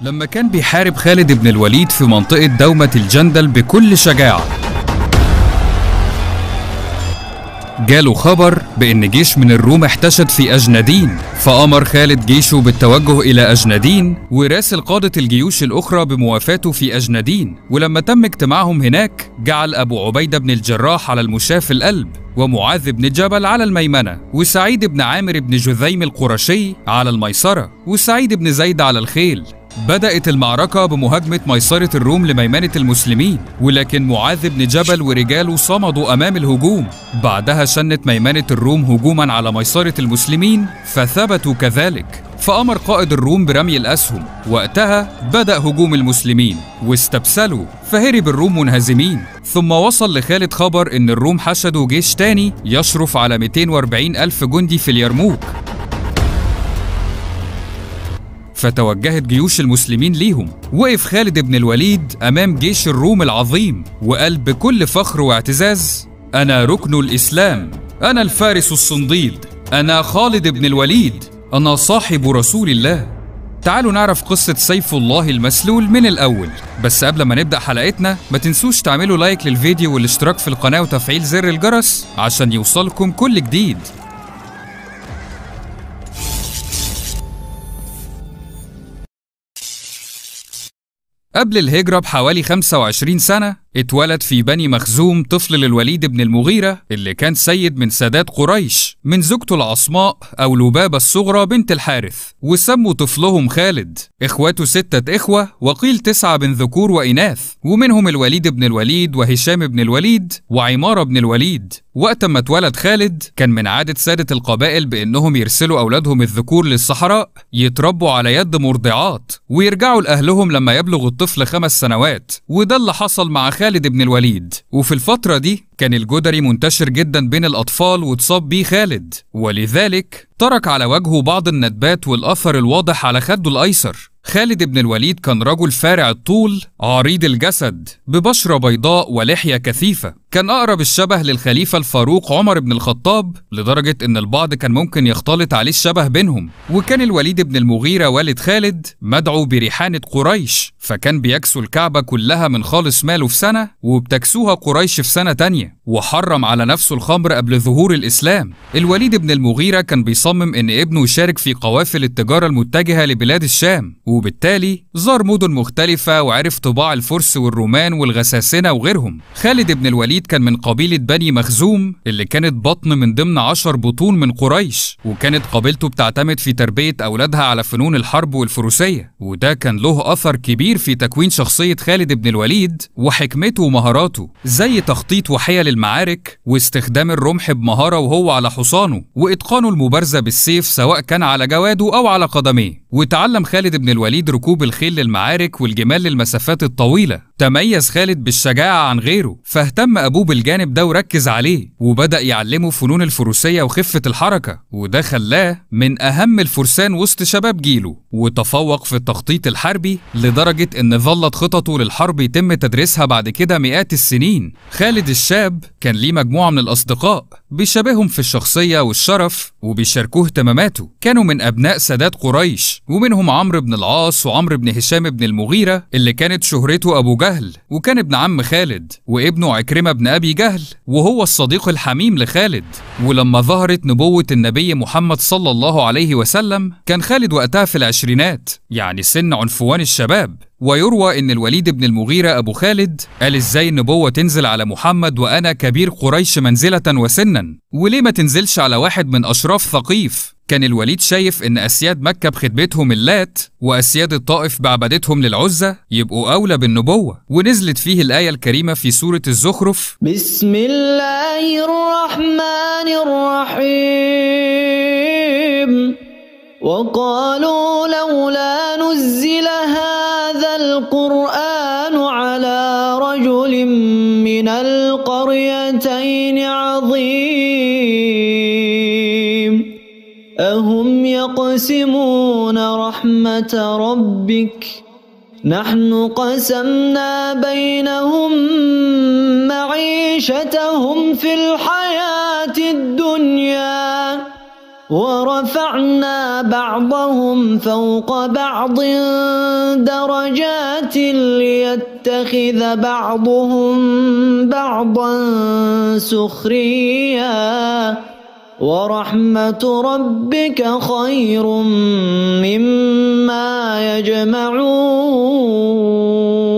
لما كان بيحارب خالد بن الوليد في منطقة دومة الجندل بكل شجاعة جاله خبر بأن جيش من الروم احتشد في أجندين فأمر خالد جيشه بالتوجه إلى أجندين وراسل قادة الجيوش الأخرى بموافاته في أجندين ولما تم اجتماعهم هناك جعل أبو عبيدة بن الجراح على المشاة في القلب ومعاذ بن جبل على الميمنة وسعيد بن عامر بن جذيم القرشي على الميسرة وسعيد بن زيد على الخيل بدأت المعركة بمهاجمة ميسرة الروم لميمنة المسلمين ولكن معاذ بن جبل ورجاله صمدوا أمام الهجوم بعدها شنت ميمنة الروم هجوما على ميسرة المسلمين فثبتوا كذلك فأمر قائد الروم برمي الأسهم وقتها بدأ هجوم المسلمين واستبسلوا فهرب الروم منهزمين ثم وصل لخالد خبر أن الروم حشدوا جيش تاني يشرف على 240 ألف جندي في اليرموك فتوجهت جيوش المسلمين ليهم وقف خالد بن الوليد أمام جيش الروم العظيم وقال بكل فخر واعتزاز أنا ركن الإسلام أنا الفارس الصنديد أنا خالد بن الوليد أنا صاحب رسول الله تعالوا نعرف قصة سيف الله المسلول من الأول بس قبل ما نبدأ حلقتنا ما تنسوش تعملوا لايك للفيديو والاشتراك في القناة وتفعيل زر الجرس عشان يوصلكم كل جديد قبل الهجرة بحوالي 25 سنة اتولد في بني مخزوم طفل للوليد بن المغيرة اللي كان سيد من سادات قريش من زوجته العصماء أو لبابة الصغرى بنت الحارث وسموا طفلهم خالد إخواته ستة إخوة وقيل تسعة من ذكور وإناث ومنهم الوليد بن الوليد وهشام بن الوليد وعمارة بن الوليد وقت ما اتولد خالد كان من عادة سادة القبائل بأنهم يرسلوا أولادهم الذكور للصحراء يتربوا على يد مرضعات ويرجعوا لأهلهم لما يبلغ الطفل خمس سنوات وده اللي حصل مع خالد خالد بن الوليد وفي الفترة دي كان الجدري منتشر جدا بين الأطفال واتصاب بيه خالد ولذلك ترك على وجهه بعض الندبات والأثر الواضح على خده الأيسر خالد بن الوليد كان رجل فارع الطول عريض الجسد ببشرة بيضاء ولحية كثيفة كان أقرب الشبه للخليفة الفاروق عمر بن الخطاب لدرجة إن البعض كان ممكن يختلط عليه الشبه بينهم وكان الوليد بن المغيرة والد خالد مدعو بريحانة قريش فكان بيكسو الكعبة كلها من خالص ماله في سنة وبتكسوها قريش في سنة تانية وحرم على نفسه الخمر قبل ظهور الإسلام الوليد بن المغيرة كان بيصمم إن ابنه يشارك في قوافل التجارة المتجهة لبلاد الشام وبالتالي زار مدن مختلفة وعرف طباع الفرس والرومان والغساسنة وغيرهم خالد بن الوليد الوليد كان من قبيلة بني مخزوم اللي كانت بطن من ضمن عشر بطون من قريش وكانت قبيلته بتعتمد في تربية أولادها على فنون الحرب والفروسية وده كان له أثر كبير في تكوين شخصية خالد بن الوليد وحكمته ومهاراته زي تخطيط وحيل المعارك واستخدام الرمح بمهارة وهو على حصانه وإتقانه المبارزة بالسيف سواء كان على جواده أو على قدميه وتعلم خالد بن الوليد ركوب الخيل للمعارك والجمال للمسافات الطويلة تميز خالد بالشجاعة عن غيره فاهتم أبوه بالجانب ده وركز عليه وبدأ يعلمه فنون الفروسية وخفة الحركة وده خلاه من أهم الفرسان وسط شباب جيله وتفوق في التخطيط الحربي لدرجة إن ظلت خططه للحرب يتم تدريسها بعد كده مئات السنين خالد الشاب كان ليه مجموعة من الأصدقاء بيشبههم في الشخصية والشرف وبيشاركوه اهتماماته كانوا من أبناء سادات قريش ومنهم عمرو بن العاص وعمرو بن هشام بن المغيرة اللي كانت شهرته أبو جهل وكان ابن عم خالد وابنه عكرمة ابن أبي جهل وهو الصديق الحميم لخالد ولما ظهرت نبوة النبي محمد صلى الله عليه وسلم كان خالد وقتها في العشرينات يعني سن عنفوان الشباب ويروى ان الوليد بن المغيرة ابو خالد قال ازاي النبوة تنزل على محمد وانا كبير قريش منزلة وسنا وليه ما تنزلش على واحد من اشراف ثقيف كان الوليد شايف ان اسياد مكة بخدمتهم اللات واسياد الطائف بعبادتهم للعزة يبقوا اولى بالنبوة ونزلت فيه الاية الكريمة في سورة الزخرف بسم الله الرحمن الرحيم وقالوا لولا نزل هذا القرآن على رجل من القريتين عظيم أهم يقسمون رحمة ربك نحن قسمنا بينهم معيشتهم في الحياة الدنيا ورفعنا بعضهم فوق بعض درجات ليتخذ بعضهم بعضا سخريا ورحمة ربك خير مما يجمعون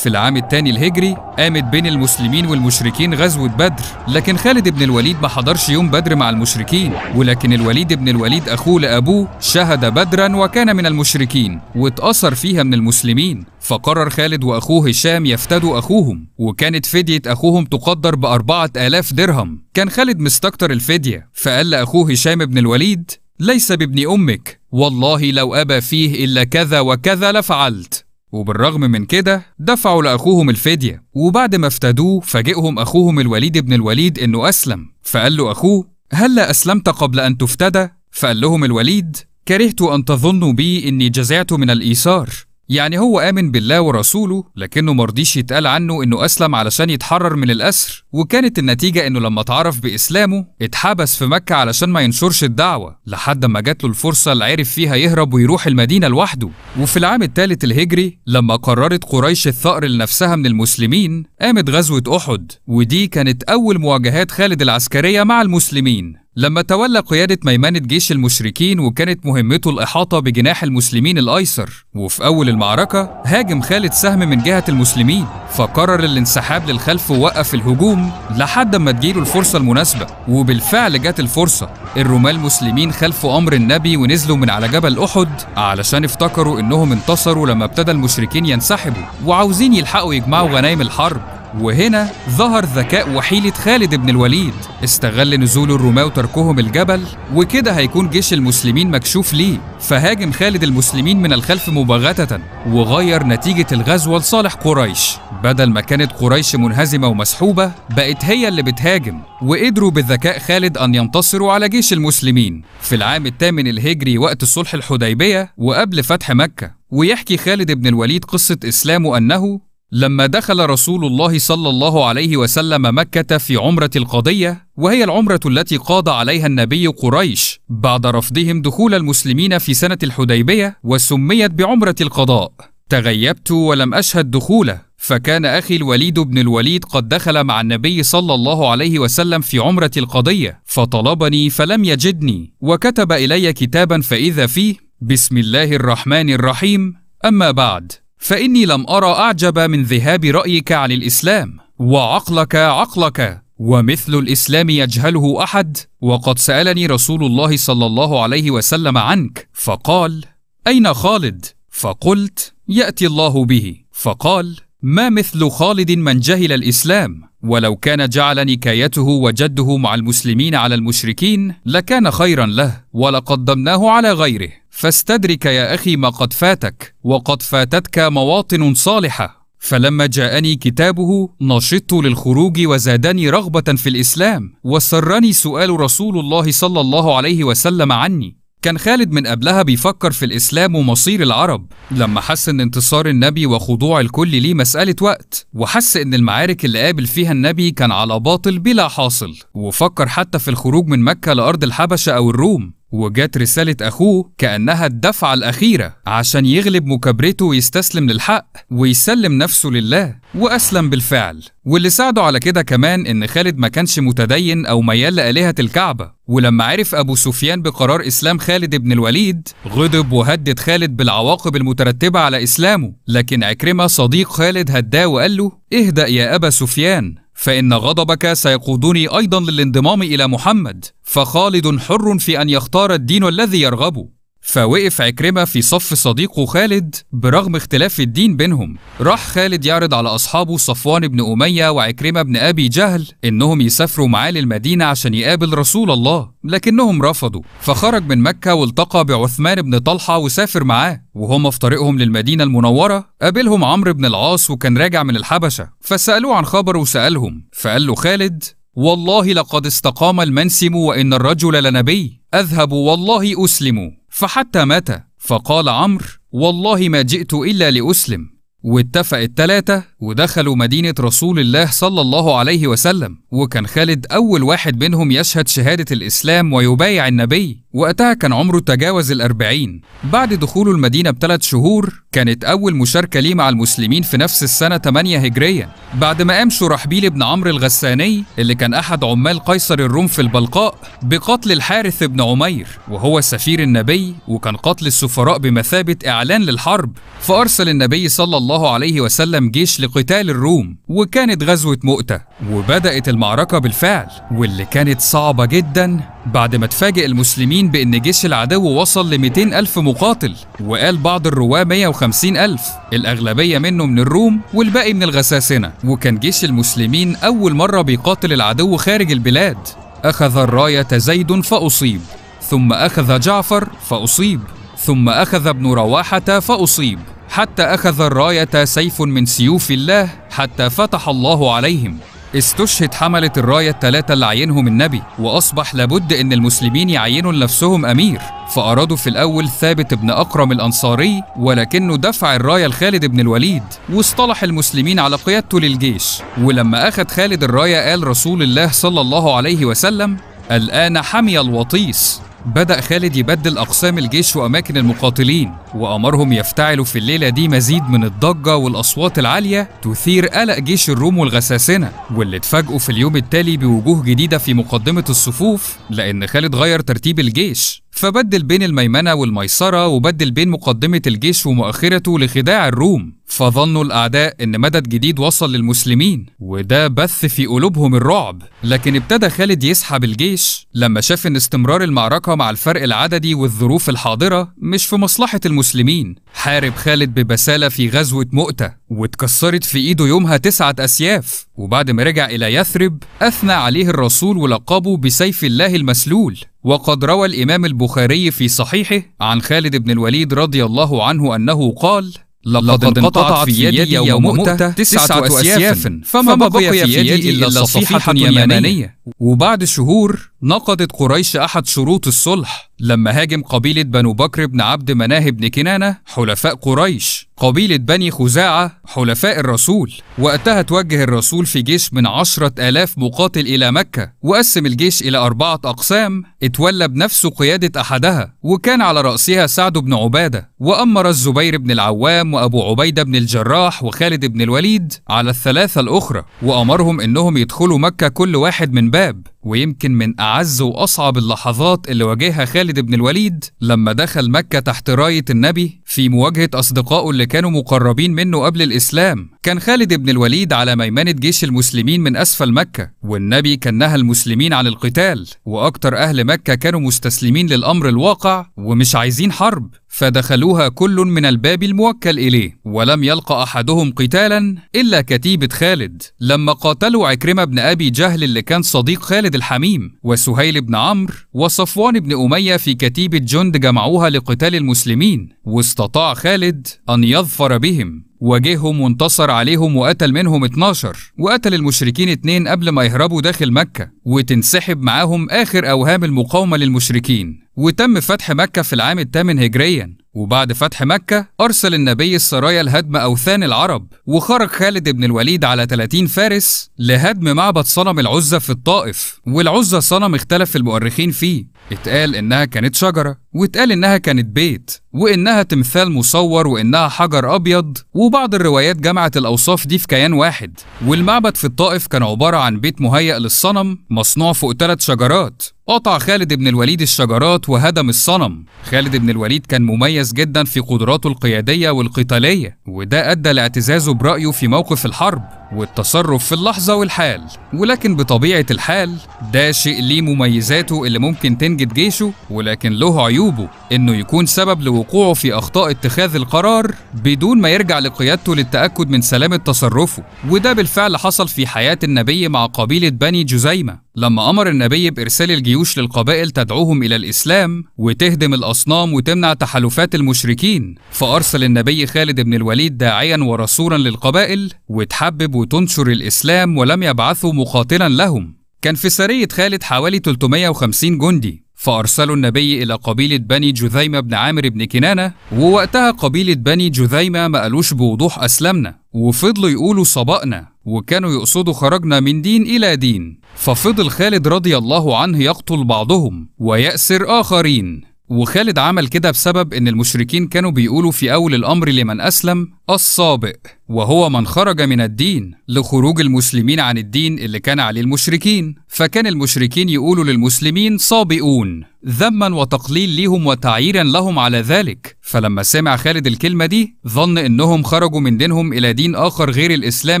في العام الثاني الهجري قامت بين المسلمين والمشركين غزوة بدر لكن خالد بن الوليد ما حضرش يوم بدر مع المشركين ولكن الوليد بن الوليد أخوه لأبوه شهد بدرا وكان من المشركين واتأثر فيها من المسلمين فقرر خالد وأخوه هشام يفتدوا أخوهم وكانت فدية أخوهم تقدر بأربعة آلاف درهم كان خالد مستكتر الفدية فقال لأخوه هشام بن الوليد ليس بابن أمك والله لو أبى فيه إلا كذا وكذا لفعلت وبالرغم من كده دفعوا لأخوهم الفدية وبعد ما افتدوه فاجئهم أخوهم الوليد بن الوليد إنه أسلم فقال له أخوه هلا أسلمت قبل أن تفتدى فقال لهم الوليد كرهت أن تظنوا بي إني جزعت من الإيثار يعني هو آمن بالله ورسوله لكنه مرضيش يتقال عنه إنه أسلم علشان يتحرر من الأسر وكانت النتيجة إنه لما اتعرف بإسلامه اتحبس في مكة علشان ما ينشرش الدعوة لحد ما جات له الفرصة اللي عرف فيها يهرب ويروح المدينة لوحده وفي العام الثالث الهجري لما قررت قريش الثأر لنفسها من المسلمين قامت غزوة أحد ودي كانت أول مواجهات خالد العسكرية مع المسلمين لما تولى قيادة ميمنة جيش المشركين وكانت مهمته الإحاطة بجناح المسلمين الأيسر وفي أول المعركة هاجم خالد سهم من جهة المسلمين فقرر الانسحاب للخلف ووقف الهجوم لحد ما تجيله الفرصة المناسبة وبالفعل جت الفرصة الرماة المسلمين خلفوا أمر النبي ونزلوا من على جبل أحد علشان افتكروا إنهم انتصروا لما ابتدى المشركين ينسحبوا وعاوزين يلحقوا يجمعوا غنايم الحرب وهنا ظهر ذكاء وحيلة خالد بن الوليد استغل نزول الرماة وتركهم الجبل وكده هيكون جيش المسلمين مكشوف ليه فهاجم خالد المسلمين من الخلف مباغتة وغير نتيجة الغزوة لصالح قريش بدل ما كانت قريش منهزمة ومسحوبة بقت هي اللي بتهاجم وقدروا بذكاء خالد أن ينتصروا على جيش المسلمين في العام الثامن الهجري وقت صلح الحديبية وقبل فتح مكة ويحكي خالد بن الوليد قصة إسلامه أنه لما دخل رسول الله صلى الله عليه وسلم مكة في عمرة القضية، وهي العمرة التي قاض عليها النبي قريش بعد رفضهم دخول المسلمين في سنة الحديبية، وسميت بعمرة القضاء. تغيبت ولم أشهد دخوله، فكان أخي الوليد بن الوليد قد دخل مع النبي صلى الله عليه وسلم في عمرة القضية، فطلبني فلم يجدني، وكتب إلي كتابا فإذا فيه: بسم الله الرحمن الرحيم، أما بعد، فاني لم ارى اعجب من ذهاب رايك عن الاسلام وعقلك عقلك ومثل الاسلام يجهله احد وقد سالني رسول الله صلى الله عليه وسلم عنك فقال اين خالد فقلت ياتي الله به فقال ما مثل خالد من جهل الاسلام ولو كان جعل نكايته وجده مع المسلمين على المشركين لكان خيرا له ولقد ضمناه على غيره فاستدرك يا أخي ما قد فاتك وقد فاتتك مواطن صالحة فلما جاءني كتابه نشطت للخروج وزادني رغبة في الإسلام وسرني سؤال رسول الله صلى الله عليه وسلم عني كان خالد من قبلها بيفكر في الإسلام ومصير العرب لما حس إن انتصار النبي وخضوع الكل ليه مسألة وقت وحس إن المعارك اللي قابل فيها النبي كان على باطل بلا حاصل وفكر حتى في الخروج من مكة لأرض الحبشة أو الروم وجات رسالة أخوه كأنها الدفعة الأخيرة عشان يغلب مكابرته ويستسلم للحق ويسلم نفسه لله وأسلم بالفعل واللي ساعده على كده كمان إن خالد ما كانش متدين أو ميال لآلهة الكعبة ولما عرف أبو سفيان بقرار إسلام خالد بن الوليد غضب وهدد خالد بالعواقب المترتبة على إسلامه لكن عكرمة صديق خالد هداه وقال له اهدأ يا أبا سفيان فان غضبك سيقودني ايضا للانضمام الى محمد فخالد حر في ان يختار الدين الذي يرغبه فوقف عكرمة في صف صديقه خالد برغم اختلاف الدين بينهم راح خالد يعرض على أصحابه صفوان بن أمية وعكرمة بن أبي جهل إنهم يسافروا معاه للمدينة عشان يقابل رسول الله لكنهم رفضوا فخرج من مكة والتقى بعثمان بن طلحة وسافر معاه وهم في طريقهم للمدينة المنورة قابلهم عمرو بن العاص وكان راجع من الحبشة فسألوه عن خبر وسألهم فقال له خالد والله لقد استقام المنسم وإن الرجل لنبي أذهب والله أسلمه فحتى متى فقال عمرو والله ما جئت الا لاسلم واتفق الثلاثه ودخلوا مدينة رسول الله صلى الله عليه وسلم وكان خالد أول واحد منهم يشهد شهادة الإسلام ويبايع النبي وقتها كان عمره تجاوز الأربعين بعد دخوله المدينة بثلاث شهور كانت أول مشاركة ليه مع المسلمين في نفس السنة 8 هجريا بعد ما قام شرحبيل بن عمرو الغساني اللي كان أحد عمال قيصر الروم في البلقاء بقتل الحارث بن عمير وهو سفير النبي وكان قتل السفراء بمثابة إعلان للحرب فأرسل النبي صلى الله عليه وسلم جيش لقتال الروم وكانت غزوة مؤتة وبدأت المعركة بالفعل واللي كانت صعبة جدا بعد ما تفاجئ المسلمين بأن جيش العدو وصل ل ألف مقاتل وقال بعض الرواة 150 ألف الأغلبية منه من الروم والباقي من الغساسنة وكان جيش المسلمين أول مرة بيقاتل العدو خارج البلاد أخذ الراية زيد فأصيب ثم أخذ جعفر فأصيب ثم أخذ ابن رواحة فأصيب حتى أخذ الراية سيف من سيوف الله حتى فتح الله عليهم استشهد حملة الراية الثلاثة اللي عينهم النبي وأصبح لابد أن المسلمين يعينوا لنفسهم أمير فأرادوا في الأول ثابت بن أقرم الأنصاري ولكنه دفع الراية لخالد بن الوليد واصطلح المسلمين على قيادته للجيش ولما أخذ خالد الراية قال رسول الله صلى الله عليه وسلم الآن حمي الوطيس بدأ خالد يبدل أقسام الجيش وأماكن المقاتلين وأمرهم يفتعلوا في الليلة دي مزيد من الضجة والأصوات العالية تثير قلق جيش الروم والغساسنة واللي اتفاجئوا في اليوم التالي بوجوه جديدة في مقدمة الصفوف لأن خالد غير ترتيب الجيش فبدل بين الميمنة والميسرة وبدل بين مقدمة الجيش ومؤخرته لخداع الروم فظنوا الأعداء إن مدد جديد وصل للمسلمين وده بث في قلوبهم الرعب لكن ابتدى خالد يسحب الجيش لما شاف إن استمرار المعركة مع الفرق العددي والظروف الحاضرة مش في مصلحة المسلمين حارب خالد ببسالة في غزوة مؤتة واتكسرت في ايده يومها تسعة أسياف وبعد ما رجع إلى يثرب أثنى عليه الرسول ولقبه بسيف الله المسلول وقد روى الإمام البخاري في صحيحه عن خالد بن الوليد رضي الله عنه أنه قال لقد انقطعت في يدي يوم مؤتة تسعة أسياف فما بقي في يدي إلا صفيحة يمانية وبعد شهور نقضت قريش أحد شروط الصلح لما هاجم قبيلة بنو بكر بن عبد مناه بن كنانة حلفاء قريش قبيلة بني خزاعة حلفاء الرسول وقتها توجه الرسول في جيش من عشرة آلاف مقاتل إلى مكة وقسم الجيش إلى أربعة أقسام اتولى بنفسه قيادة أحدها وكان على رأسها سعد بن عبادة وأمر الزبير بن العوام وأبو عبيدة بن الجراح وخالد بن الوليد على الثلاثة الأخرى وأمرهم إنهم يدخلوا مكة كل واحد من باب ويمكن من أعز وأصعب اللحظات اللي واجهها خالد بن الوليد لما دخل مكة تحت راية النبي في مواجهة أصدقائه اللي كانوا مقربين منه قبل الإسلام كان خالد بن الوليد على ميمنة جيش المسلمين من أسفل مكة والنبي كان نهى المسلمين عن القتال وأكتر أهل مكة كانوا مستسلمين للأمر الواقع ومش عايزين حرب فدخلوها كل من الباب الموكل إليه ولم يلق أحدهم قتالا إلا كتيبة خالد لما قاتلوا عكرمة بن أبي جهل اللي كان صديق خالد الحميم وسهيل بن عمرو وصفوان بن أمية في كتيبة جند جمعوها لقتال المسلمين واستطاع خالد أن يظفر بهم واجههم وانتصر عليهم وقتل منهم 12 وقتل المشركين اتنين قبل ما يهربوا داخل مكة وتنسحب معاهم آخر أوهام المقاومة للمشركين وتم فتح مكة في العام الثامن هجريا وبعد فتح مكة أرسل النبي السرايا لهدم أوثان العرب وخرج خالد بن الوليد على 30 فارس لهدم معبد صنم العزة في الطائف والعزة صنم اختلف المؤرخين فيه اتقال إنها كانت شجرة واتقال إنها كانت بيت وإنها تمثال مصور وإنها حجر أبيض وبعض الروايات جمعت الأوصاف دي في كيان واحد والمعبد في الطائف كان عبارة عن بيت مهيأ للصنم مصنوع فوق ثلاث شجرات قطع خالد بن الوليد الشجرات وهدم الصنم خالد بن الوليد كان مميز جدا في قدراته القيادية والقتالية وده أدى لاعتزازه برأيه في موقف الحرب والتصرف في اللحظة والحال ولكن بطبيعة الحال ده شيء ليه مميزاته اللي ممكن تنجد جيشه ولكن له عيوبه انه يكون سبب لوقوعه في اخطاء اتخاذ القرار بدون ما يرجع لقيادته للتأكد من سلامة تصرفه وده بالفعل حصل في حياة النبي مع قبيلة بني جزيمة لما أمر النبي بإرسال الجيوش للقبائل تدعوهم إلى الإسلام وتهدم الأصنام وتمنع تحالفات المشركين فأرسل النبي خالد بن الوليد داعيا ورسولا للقبائل وتحبب تنشر الإسلام ولم يبعثوا مقاتلا لهم كان في سرية خالد حوالي 350 جندي فأرسلوا النبي إلى قبيلة بني جذيمة بن عامر بن كنانة ووقتها قبيلة بني جذيمة ما قالوش بوضوح أسلمنا وفضلوا يقولوا سبقنا وكانوا يقصدوا خرجنا من دين إلى دين ففضل خالد رضي الله عنه يقتل بعضهم ويأسر آخرين وخالد عمل كده بسبب إن المشركين كانوا بيقولوا في أول الأمر لمن أسلم الصابئ وهو من خرج من الدين لخروج المسلمين عن الدين اللي كان عليه المشركين فكان المشركين يقولوا للمسلمين صابئون ذما وتقليل ليهم وتعييرا لهم على ذلك فلما سمع خالد الكلمة دي ظن انهم خرجوا من دينهم الى دين اخر غير الاسلام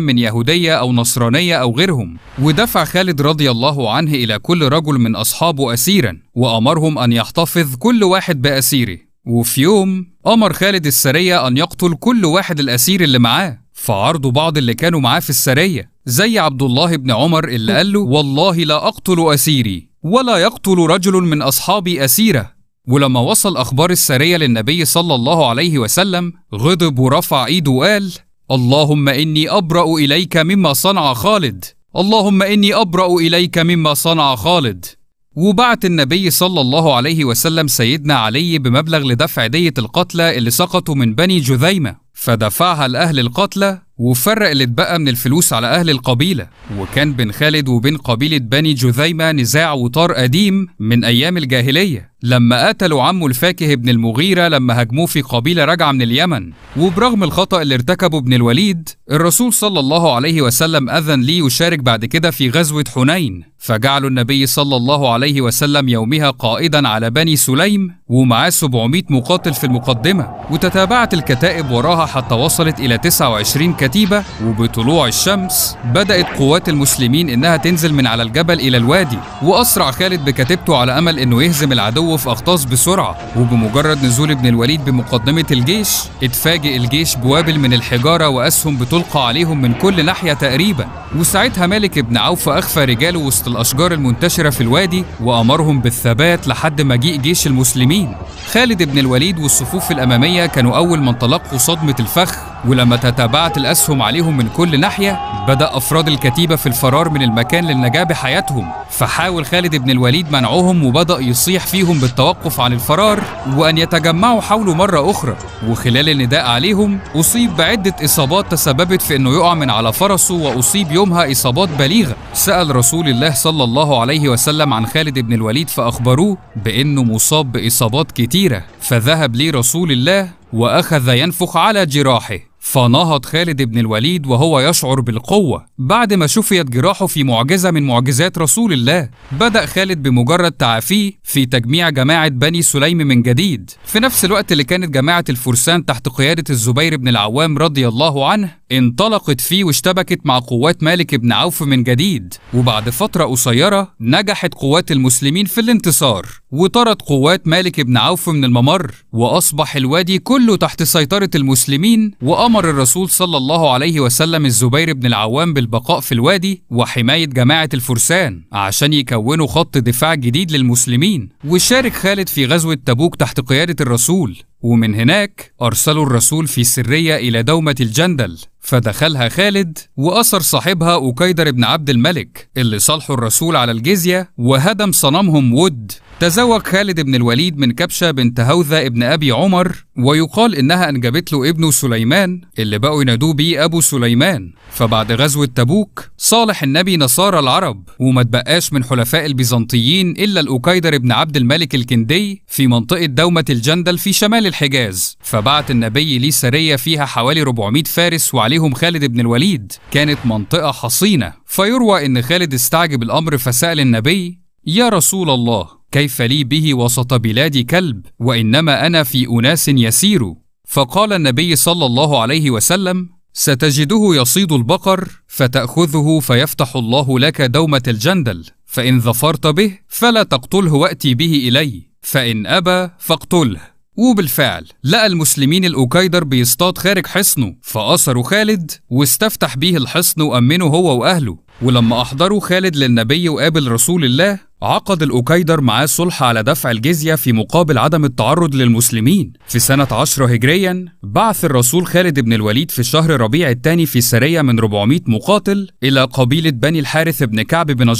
من يهودية او نصرانية او غيرهم ودفع خالد رضي الله عنه الى كل رجل من اصحابه اسيرا وامرهم ان يحتفظ كل واحد باسيره وفي يوم أمر خالد السرية أن يقتل كل واحد الأسير اللي معاه فعرضوا بعض اللي كانوا معاه في السرية زي عبد الله بن عمر اللي قال له والله لا أقتل أسيري ولا يقتل رجل من أصحابي أسيرة ولما وصل أخبار السرية للنبي صلى الله عليه وسلم غضب ورفع إيده وقال اللهم إني أبرأ إليك مما صنع خالد اللهم إني أبرأ إليك مما صنع خالد وبعت النبي صلى الله عليه وسلم سيدنا علي بمبلغ لدفع دية القتلى اللي سقطوا من بني جذيمة فدفعها لأهل القتلى وفرق اللي اتبقى من الفلوس على أهل القبيلة وكان بين خالد وبين قبيلة بني جذيمة نزاع وطار قديم من أيام الجاهلية لما قتلوا عمه الفاكه ابن المغيرة لما هاجموه في قبيلة راجعة من اليمن وبرغم الخطأ اللي ارتكبه ابن الوليد الرسول صلى الله عليه وسلم أذن لي يشارك بعد كده في غزوة حنين فجعلوا النبي صلى الله عليه وسلم يومها قائدا على بني سليم ومعاه 700 مقاتل في المقدمة وتتابعت الكتائب وراها حتى وصلت إلى 29 كتائب الكتيبة وبطلوع الشمس بدأت قوات المسلمين إنها تنزل من على الجبل إلى الوادي وأسرع خالد بكتيبته على أمل إنه يهزم العدو في أغطاس بسرعة وبمجرد نزول ابن الوليد بمقدمة الجيش اتفاجئ الجيش بوابل من الحجارة وأسهم بتلقى عليهم من كل ناحية تقريبا وساعتها مالك بن عوف أخفى رجاله وسط الأشجار المنتشرة في الوادي وأمرهم بالثبات لحد مجيء جيش المسلمين خالد ابن الوليد والصفوف الأمامية كانوا أول من تلقوا صدمة الفخ ولما تتابعت الأسهم أسهم عليهم من كل ناحية بدأ أفراد الكتيبة في الفرار من المكان للنجاة بحياتهم فحاول خالد بن الوليد منعهم وبدأ يصيح فيهم بالتوقف عن الفرار وأن يتجمعوا حوله مرة أخرى وخلال النداء عليهم أصيب بعدة إصابات تسببت في أنه يقع من على فرسه وأصيب يومها إصابات بليغة سأل رسول الله صلى الله عليه وسلم عن خالد بن الوليد فأخبروه بأنه مصاب بإصابات كتيرة فذهب لي رسول الله وأخذ ينفخ على جراحه فنهض خالد بن الوليد وهو يشعر بالقوة بعد ما شفيت جراحه في معجزة من معجزات رسول الله بدأ خالد بمجرد تعافيه في تجميع جماعة بني سليم من جديد في نفس الوقت اللي كانت جماعة الفرسان تحت قيادة الزبير بن العوام رضي الله عنه انطلقت فيه واشتبكت مع قوات مالك بن عوف من جديد وبعد فترة قصيرة نجحت قوات المسلمين في الانتصار وطرد قوات مالك بن عوف من الممر وأصبح الوادي كله تحت سيطرة المسلمين وأمر الرسول صلى الله عليه وسلم الزبير بن العوام بالبقاء في الوادي وحماية جماعة الفرسان عشان يكونوا خط دفاع جديد للمسلمين وشارك خالد في غزوة تبوك تحت قيادة الرسول ومن هناك أرسلوا الرسول في سرية إلى دومة الجندل فدخلها خالد وأسر صاحبها أكيدر بن عبد الملك اللي صالحوا الرسول على الجزية وهدم صنمهم ود تزوج خالد بن الوليد من كبشة بنت هوذة ابن أبي عمر ويقال إنها أنجبت له ابنه سليمان اللي بقوا ينادوه بيه أبو سليمان فبعد غزوة تبوك صالح النبي نصارى العرب وما تبقاش من حلفاء البيزنطيين إلا الأكيدر بن عبد الملك الكندي في منطقة دومة الجندل في شمال الحجاز فبعت النبي ليه سرية فيها حوالي 400 فارس وعليهم خالد بن الوليد كانت منطقة حصينة فيروى إن خالد استعجب الأمر فسأل النبي يا رسول الله كيف لي به وسط بلاد كلب وانما انا في اناس يسير فقال النبي صلى الله عليه وسلم ستجده يصيد البقر فتاخذه فيفتح الله لك دومه الجندل فان ظفرت به فلا تقتله واتي به الي فان ابى فاقتله وبالفعل لقى المسلمين الأكيدر بيصطاد خارج حصنه فأسروا خالد واستفتح به الحصن وأمنه هو وأهله ولما أحضروا خالد للنبي وقابل رسول الله عقد الأكيدر معاه صلح على دفع الجزية في مقابل عدم التعرض للمسلمين في سنة 10 هجريا بعث الرسول خالد بن الوليد في شهر ربيع الثاني في سرية من 400 مقاتل إلى قبيلة بني الحارث بن كعب بن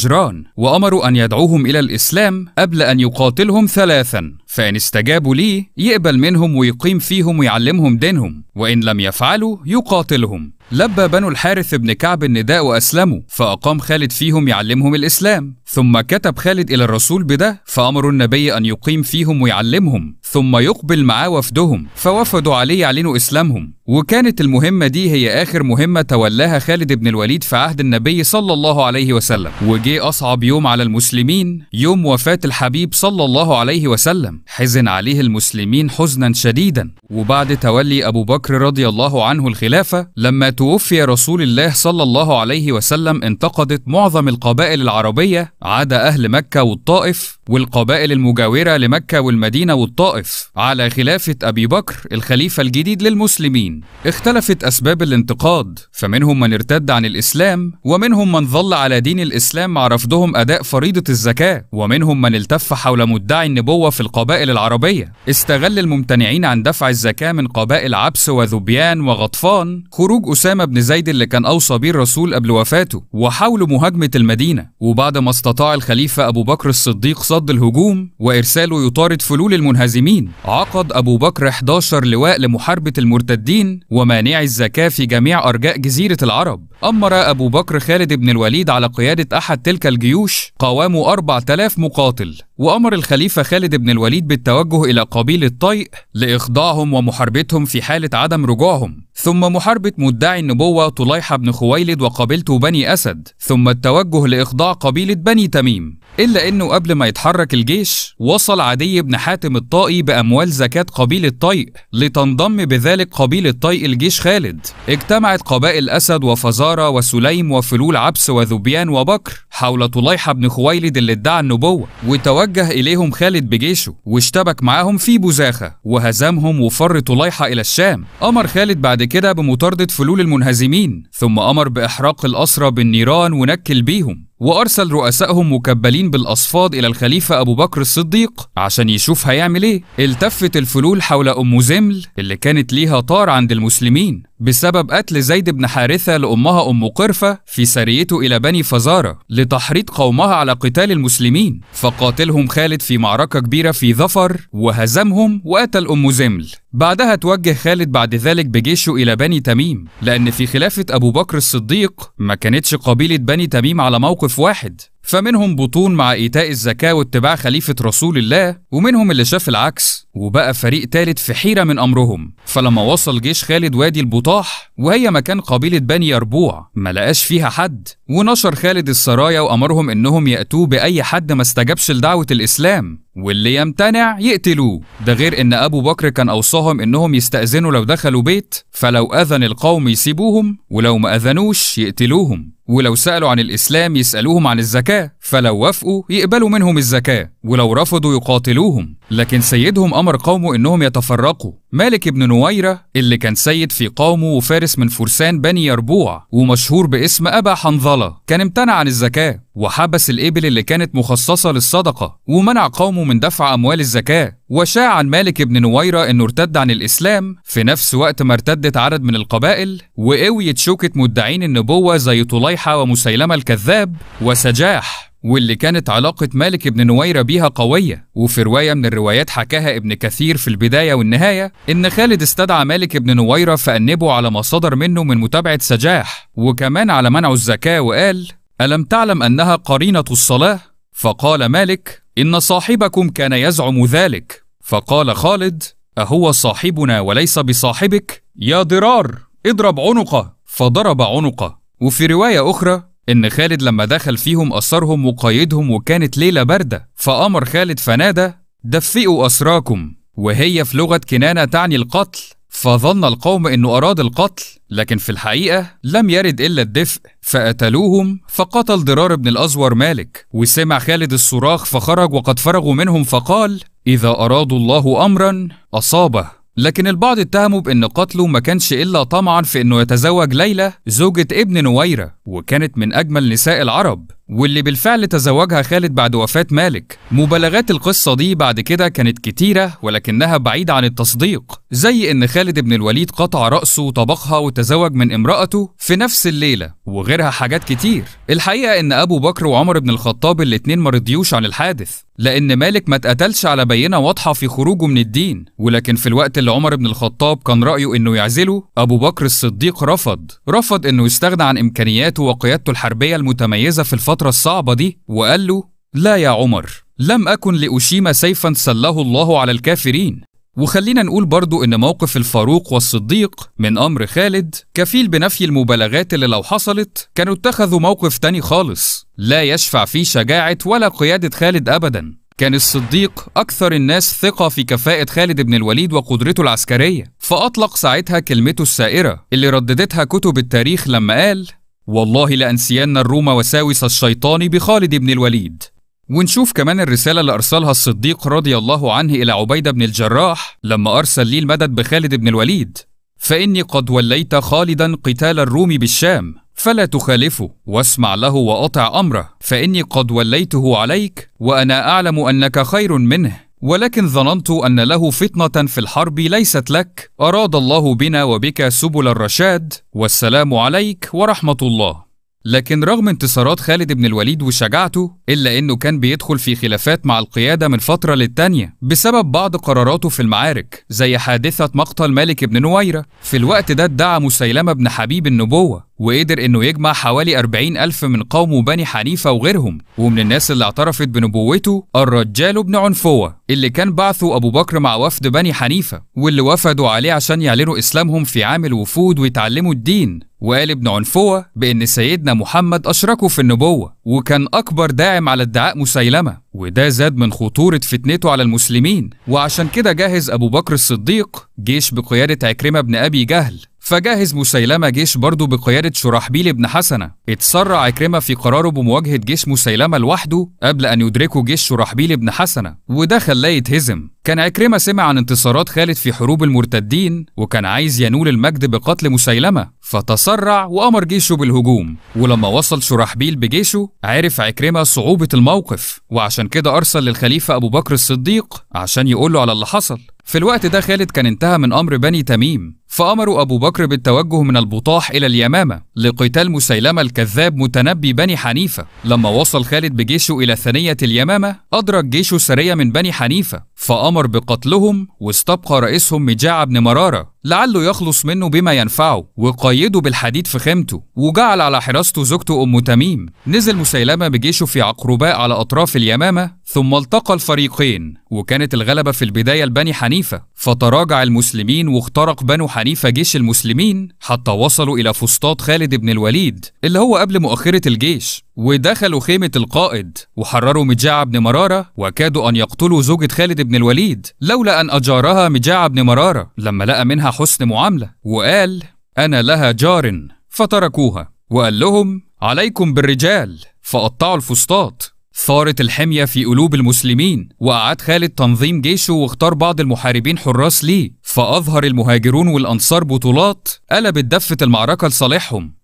وأمروا أن يدعوهم إلى الإسلام قبل أن يقاتلهم ثلاثا فإن استجابوا ليه يقبل منهم ويقيم فيهم ويعلمهم دينهم وإن لم يفعلوا يقاتلهم لبى بنو الحارث بن كعب النداء وأسلموا فأقام خالد فيهم يعلمهم الإسلام ثم كتب خالد إلى الرسول بده فأمر النبي أن يقيم فيهم ويعلمهم ثم يقبل معاه وفدهم فوفدوا عليه يعلنوا إسلامهم وكانت المهمة دي هي آخر مهمة تولاها خالد بن الوليد في عهد النبي صلى الله عليه وسلم وجه أصعب يوم على المسلمين يوم وفاة الحبيب صلى الله عليه وسلم حزن عليه المسلمين حزنا شديدا وبعد تولي أبو بكر رضي الله عنه الخلافة لما توفي رسول الله صلى الله عليه وسلم انتقدت معظم القبائل العربية عدا أهل مكة والطائف والقبائل المجاورة لمكة والمدينة والطائف على خلافة أبي بكر الخليفة الجديد للمسلمين اختلفت أسباب الانتقاد فمنهم من ارتد عن الإسلام ومنهم من ظل على دين الإسلام مع رفضهم أداء فريضة الزكاة ومنهم من التف حول مدعي النبوة في القبائل العربية استغل الممتنعين عن دفع الزكاة من قبائل عبس وذبيان وغطفان خروج أسامة بن زيد اللي كان أوصى بيه الرسول قبل وفاته وحاولوا مهاجمة المدينة وبعد ما استطاع الخليفة أبو بكر الصديق صد الهجوم وإرساله يطارد فلول المنهزمين عقد أبو بكر 11 لواء لمحاربة المرتدين المسلمين ومانع الزكاة في جميع أرجاء جزيرة العرب أمر أبو بكر خالد بن الوليد على قيادة أحد تلك الجيوش قوام 4000 مقاتل وأمر الخليفة خالد بن الوليد بالتوجه إلى قبيلة طيء لإخضاعهم ومحاربتهم في حالة عدم رجوعهم، ثم محاربة مدعي النبوة طليحة بن خويلد وقبيلته بني أسد، ثم التوجه لإخضاع قبيلة بني تميم، إلا إنه قبل ما يتحرك الجيش وصل عدي بن حاتم الطائي بأموال زكاة قبيلة طيء لتنضم بذلك قبيلة طيء الجيش خالد، اجتمعت قبائل أسد وفزارة وسليم وفلول عبس وذبيان وبكر حول طليحة بن خويلد اللي ادعى النبوة، وتوجه توجه إليهم خالد بجيشه واشتبك معاهم في بوزاخة وهزمهم وفر طليحة إلى الشام أمر خالد بعد كده بمطاردة فلول المنهزمين ثم أمر بإحراق الأسرى بالنيران ونكل بيهم وأرسل رؤسائهم مكبلين بالأصفاد إلى الخليفة أبو بكر الصديق عشان يشوف هيعمل إيه التفت الفلول حول أم زمل اللي كانت ليها طار عند المسلمين بسبب قتل زيد بن حارثة لأمها أم قرفة في سريته إلى بني فزارة لتحريض قومها على قتال المسلمين فقاتلهم خالد في معركة كبيرة في ظفر وهزمهم وقتل أم زمل بعدها توجه خالد بعد ذلك بجيشه إلى بني تميم لأن في خلافة أبو بكر الصديق ما كانتش قبيلة بني تميم على موقف واحد فمنهم بطون مع إيتاء الزكاة واتباع خليفة رسول الله ومنهم اللي شاف العكس وبقى فريق تالت في حيرة من أمرهم فلما وصل جيش خالد وادي البطاح وهي مكان قبيلة بني يربوع ما لقاش فيها حد ونشر خالد السرايا وأمرهم إنهم يأتوه بأي حد ما استجابش لدعوة الإسلام واللي يمتنع يقتلوه ده غير ان ابو بكر كان اوصاهم انهم يستأذنوا لو دخلوا بيت فلو اذن القوم يسيبوهم ولو ما اذنوش يقتلوهم ولو سألوا عن الإسلام يسألوهم عن الزكاة فلو وافقوا يقبلوا منهم الزكاة ولو رفضوا يقاتلوهم لكن سيدهم أمر قومه إنهم يتفرقوا مالك بن نويرة اللي كان سيد في قومه وفارس من فرسان بني يربوع ومشهور باسم أبا حنظلة كان امتنع عن الزكاة وحبس الإبل اللي كانت مخصصة للصدقة ومنع قومه منعه من دفع أموال الزكاة وشاع عن مالك بن نويرة أنه ارتد عن الإسلام في نفس وقت ما ارتدت عدد من القبائل وقويت شوكة مدعين النبوة زي طليحة ومسيلمة الكذاب وسجاح واللي كانت علاقة مالك بن نويرة بيها قوية وفي رواية من الروايات حكاها ابن كثير في البداية والنهاية إن خالد استدعى مالك بن نويرة فأنبه على ما صدر منه من متابعة سجاح وكمان على منعه الزكاة وقال ألم تعلم أنها قرينة الصلاة فقال مالك ان صاحبكم كان يزعم ذلك فقال خالد اهو صاحبنا وليس بصاحبك يا ضرار اضرب عنقه فضرب عنقه وفي روايه اخرى ان خالد لما دخل فيهم اسرهم وقيدهم وكانت ليله بارده فامر خالد فنادى دفئوا اسراكم وهي في لغه كنانه تعني القتل فظن القوم انه اراد القتل لكن في الحقيقه لم يرد الا الدفء فقتلوهم فقتل ضرار بن الازور مالك وسمع خالد الصراخ فخرج وقد فرغوا منهم فقال اذا ارادوا الله امرا اصابه لكن البعض اتهموا بأن قتله ما كانش إلا طمعا في أنه يتزوج ليلى زوجة ابن نويرة وكانت من أجمل نساء العرب واللي بالفعل تزوجها خالد بعد وفاة مالك مبالغات القصة دي بعد كده كانت كتيرة ولكنها بعيدة عن التصديق زي إن خالد بن الوليد قطع رأسه وطبخها وتزوج من امرأته في نفس الليلة وغيرها حاجات كتير الحقيقة إن أبو بكر وعمر بن الخطاب الاتنين مرضيوش عن الحادث لأن مالك ما اتقتلش على بينة واضحة في خروجه من الدين ولكن في الوقت اللي عمر بن الخطاب كان رأيه إنه يعزله أبو بكر الصديق رفض رفض إنه يستغنى عن إمكانياته وقيادته الحربية المتميزة في الفترة الفترة الصعبة دي وقال له لا يا عمر لم أكن لأشيم سيفا سله الله على الكافرين وخلينا نقول برضو إن موقف الفاروق والصديق من أمر خالد كفيل بنفي المبالغات اللي لو حصلت كانوا اتخذوا موقف تاني خالص لا يشفع فيه شجاعة ولا قيادة خالد أبدا كان الصديق أكثر الناس ثقة في كفاءة خالد بن الوليد وقدرته العسكرية فأطلق ساعتها كلمته السائرة اللي رددتها كتب التاريخ لما قال والله لأنسين الروم وساوس الشيطان بخالد بن الوليد ونشوف كمان الرسالة اللي أرسلها الصديق رضي الله عنه إلى عبيدة بن الجراح لما أرسل لي المدد بخالد بن الوليد فإني قد وليت خالدا قتال الروم بالشام فلا تخالفه واسمع له وأطع أمره فإني قد وليته عليك وأنا أعلم أنك خير منه ولكن ظننت ان له فطنه في الحرب ليست لك اراد الله بنا وبك سبل الرشاد والسلام عليك ورحمه الله لكن رغم انتصارات خالد بن الوليد وشجاعته إلا إنه كان بيدخل في خلافات مع القيادة من فترة للتانية بسبب بعض قراراته في المعارك زي حادثة مقتل مالك بن نويرة في الوقت ده ادعى مسيلمة بن حبيب النبوة وقدر انه يجمع حوالي 40 ألف من قومه بني حنيفة وغيرهم ومن الناس اللي اعترفت بنبوته الرجال بن عنفوة اللي كان بعثه أبو بكر مع وفد بني حنيفة واللي وفدوا عليه عشان يعلنوا إسلامهم في عام الوفود ويتعلموا الدين وقال ابن عنفوة بأن سيدنا محمد أشركه في النبوة وكان أكبر داعم على ادعاء مسيلمة وده زاد من خطورة فتنته على المسلمين وعشان كده جهز أبو بكر الصديق جيش بقيادة عكرمة بن أبي جهل فجهز مسيلمة جيش برضه بقيادة شرحبيل بن حسنة اتسرع عكرمة في قراره بمواجهة جيش مسيلمة لوحده قبل أن يدركه جيش شرحبيل بن حسنة وده خلاه يتهزم كان عكرمة سمع عن انتصارات خالد في حروب المرتدين وكان عايز ينول المجد بقتل مسيلمة فتسرع وأمر جيشه بالهجوم ولما وصل شرحبيل بجيشه عرف عكرمة صعوبة الموقف وعشان كده أرسل للخليفة أبو بكر الصديق عشان يقول له على اللي حصل في الوقت ده خالد كان انتهى من أمر بني تميم فأمروا أبو بكر بالتوجه من البطاح إلى اليمامة لقتال مسيلمة الكذاب متنبي بني حنيفة لما وصل خالد بجيشه إلى ثنية اليمامة أدرك جيشه سرية من بني حنيفة فأمر بقتلهم واستبقى رئيسهم مجاعة بن مرارة لعله يخلص منه بما ينفعه وقيده بالحديد في خيمته وجعل على حراسته زوجته أم تميم نزل مسيلمة بجيشه في عقرباء على أطراف اليمامة ثم التقى الفريقين وكانت الغلبة في البداية لبني حنيفة فتراجع المسلمين واخترق بنو حنيفة جيش المسلمين حتى وصلوا إلى فسطاط خالد بن الوليد اللي هو قبل مؤخرة الجيش ودخلوا خيمة القائد وحرروا مجاعة بن مرارة وكادوا أن يقتلوا زوجة خالد بن الوليد لولا أن أجارها مجاعة بن مرارة لما لقى منها حسن معاملة وقال أنا لها جار فتركوها وقال لهم عليكم بالرجال فقطعوا الفسطاط ثارت الحمية في قلوب المسلمين وأعاد خالد تنظيم جيشه واختار بعض المحاربين حراس ليه فأظهر المهاجرون والأنصار بطولات قلبت دفة المعركة لصالحهم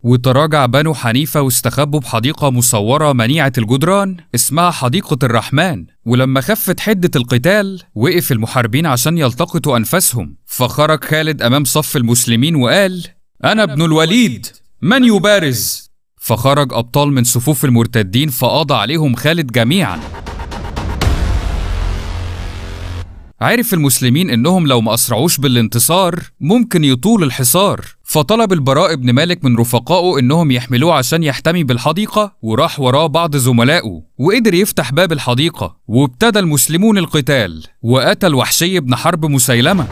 وتراجع بنو حنيفة واستخبوا بحديقة مصورة منيعة الجدران اسمها حديقة الرحمن ولما خفت حدة القتال وقف المحاربين عشان يلتقطوا أنفاسهم فخرج خالد أمام صف المسلمين وقال أنا ابن الوليد من يبارز فخرج أبطال من صفوف المرتدين فقضى عليهم خالد جميعا عرف المسلمين انهم لو ما اسرعوش بالانتصار ممكن يطول الحصار فطلب البراء بن مالك من رفقائه انهم يحملوه عشان يحتمي بالحديقه وراح وراه بعض زملائه وقدر يفتح باب الحديقه وابتدى المسلمون القتال وقتل وحشي بن حرب مسيلمه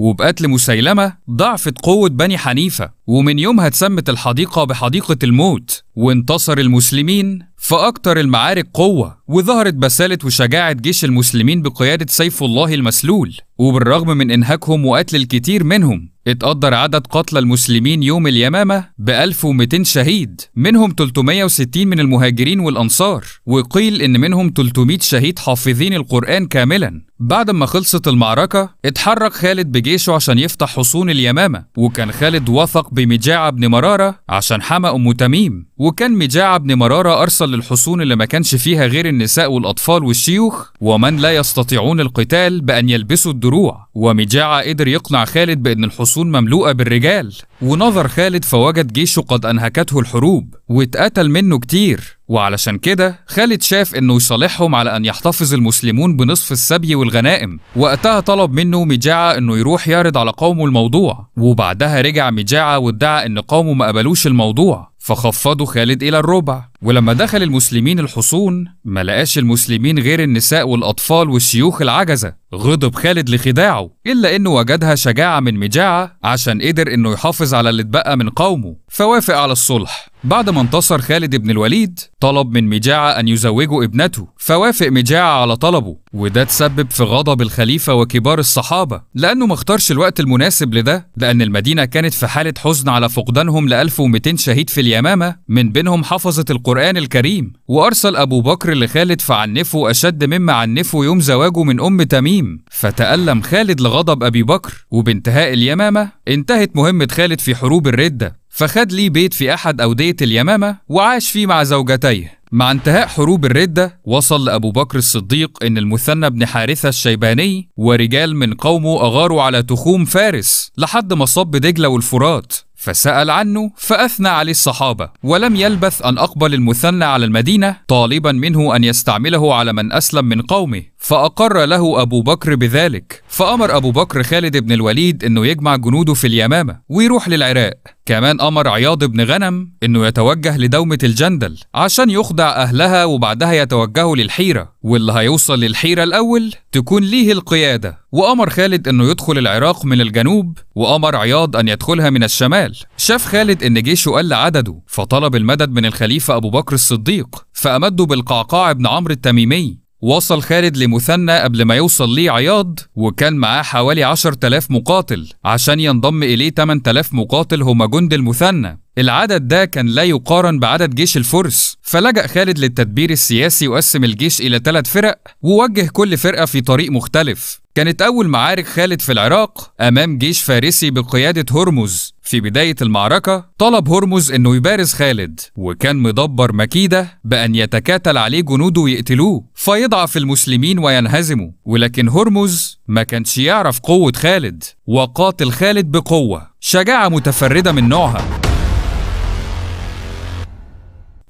وبقتل مسيلمة ضعفت قوة بني حنيفة ومن يومها اتسمت الحديقة بحديقة الموت وانتصر المسلمين فأكتر المعارك قوة وظهرت بسالة وشجاعة جيش المسلمين بقيادة سيف الله المسلول وبالرغم من إنهاكهم وقتل الكتير منهم اتقدر عدد قتلى المسلمين يوم اليمامة ب 1200 شهيد منهم 360 من المهاجرين والأنصار وقيل إن منهم 300 شهيد حافظين القرآن كاملا بعد ما خلصت المعركة اتحرك خالد بجيشه عشان يفتح حصون اليمامة وكان خالد وثق بمجاعة بن مرارة عشان حمى أم تميم وكان مجاعة بن مرارة أرسل للحصون اللي ما كانش فيها غير النساء والأطفال والشيوخ ومن لا يستطيعون القتال بأن يلبسوا الدروع ومجاعة قدر يقنع خالد بأن الحصون مملوءة بالرجال ونظر خالد فوجد جيشه قد أنهكته الحروب واتقتل منه كتير وعلشان كده خالد شاف انه يصالحهم على ان يحتفظ المسلمون بنصف السبي والغنائم وقتها طلب منه مجاعة انه يروح يعرض على قومه الموضوع وبعدها رجع مجاعة وادعى ان قومه ما قبلوش الموضوع فخفضوا خالد إلى الربع ولما دخل المسلمين الحصون ما لقاش المسلمين غير النساء والأطفال والشيوخ العجزة غضب خالد لخداعه إلا إنه وجدها شجاعة من مجاعة عشان قدر إنه يحافظ على اللي اتبقى من قومه فوافق على الصلح بعد ما انتصر خالد بن الوليد طلب من مجاعة أن يزوجوا ابنته فوافق مجاعة على طلبه وده تسبب في غضب الخليفة وكبار الصحابة لأنه ما اختارش الوقت المناسب لده لأن المدينة كانت في حالة حزن على فقدانهم ل 1200 شهيد في اليمامة من بينهم حفظة القرآن الكريم وأرسل أبو بكر لخالد فعنفه أشد مما عنفه يوم زواجه من أم تميم فتألم خالد لغضب أبي بكر وبانتهاء اليمامة انتهت مهمة خالد في حروب الردة فخد ليه بيت في أحد أودية اليمامة وعاش فيه مع زوجتيه مع انتهاء حروب الردة وصل لأبو بكر الصديق إن المثنى بن حارثة الشيباني ورجال من قومه أغاروا على تخوم فارس لحد ما صب دجلة والفرات فسأل عنه فأثنى عليه الصحابة ولم يلبث أن أقبل المثنى على المدينة طالبا منه أن يستعمله على من أسلم من قومه فأقر له أبو بكر بذلك فأمر أبو بكر خالد بن الوليد أنه يجمع جنوده في اليمامة ويروح للعراق كمان أمر عياض بن غنم أنه يتوجه لدومة الجندل عشان يخدع أهلها وبعدها يتوجهوا للحيرة واللي هيوصل للحيرة الأول تكون ليه القيادة وأمر خالد أنه يدخل العراق من الجنوب وأمر عياض أن يدخلها من الشمال شاف خالد أن جيشه قل عدده فطلب المدد من الخليفة أبو بكر الصديق فأمده بالقعقاع بن عمرو التميمي وصل خالد لمثنى قبل ما يوصل ليه عياض وكان معاه حوالي 10000 مقاتل عشان ينضم إليه 8000 مقاتل هما جند المثنى العدد ده كان لا يقارن بعدد جيش الفرس فلجأ خالد للتدبير السياسي وقسم الجيش إلى ثلاث فرق ووجه كل فرقة في طريق مختلف كانت أول معارك خالد في العراق أمام جيش فارسي بقيادة هرمز في بداية المعركة طلب هرمز أنه يبارز خالد وكان مدبر مكيدة بأن يتكاتل عليه جنوده ويقتلوه فيضعف المسلمين وينهزموا ولكن هرمز ما كانش يعرف قوة خالد وقاتل خالد بقوة شجاعة متفردة من نوعها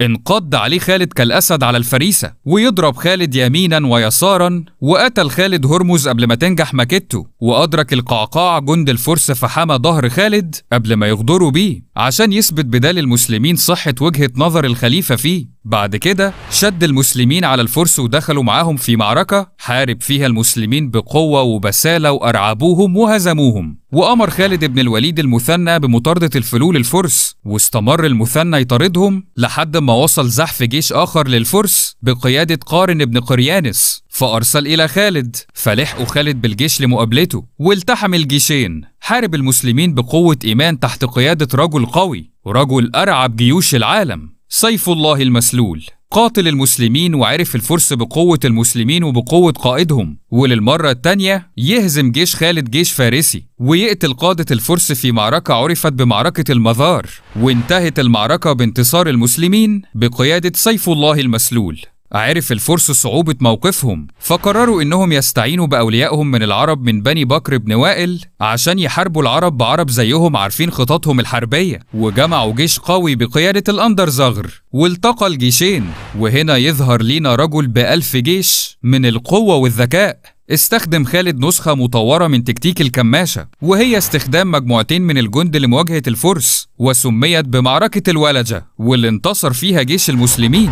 انقض عليه خالد كالأسد على الفريسة ويضرب خالد يمينا ويسارا وقتل خالد هرمز قبل ما تنجح ماكيته وأدرك القعقاع جند الفرس فحمى ظهر خالد قبل ما يغدروا بيه عشان يثبت بدال المسلمين صحة وجهة نظر الخليفة فيه بعد كده شد المسلمين على الفرس ودخلوا معاهم في معركة حارب فيها المسلمين بقوة وبسالة وأرعبوهم وهزموهم وأمر خالد بن الوليد المثنى بمطاردة الفلول الفرس واستمر المثنى يطاردهم لحد ما وصل زحف جيش آخر للفرس بقيادة قارن بن قريانس فأرسل إلى خالد فلحقوا خالد بالجيش لمقابلته والتحم الجيشين حارب المسلمين بقوة إيمان تحت قيادة رجل قوي ورجل أرعب جيوش العالم سيف الله المسلول قاتل المسلمين وعرف الفرس بقوة المسلمين وبقوة قائدهم وللمرة التانية يهزم جيش خالد جيش فارسي ويقتل قادة الفرس في معركة عرفت بمعركة المذار وانتهت المعركة بانتصار المسلمين بقيادة سيف الله المسلول عرف الفرس صعوبة موقفهم فقرروا انهم يستعينوا باوليائهم من العرب من بني بكر بن وائل عشان يحاربوا العرب بعرب زيهم عارفين خططهم الحربية وجمعوا جيش قوي بقيادة الاندرزغر والتقى الجيشين وهنا يظهر لينا رجل بألف جيش من القوة والذكاء استخدم خالد نسخة مطورة من تكتيك الكماشة وهي استخدام مجموعتين من الجند لمواجهة الفرس وسميت بمعركة الولجة واللي انتصر فيها جيش المسلمين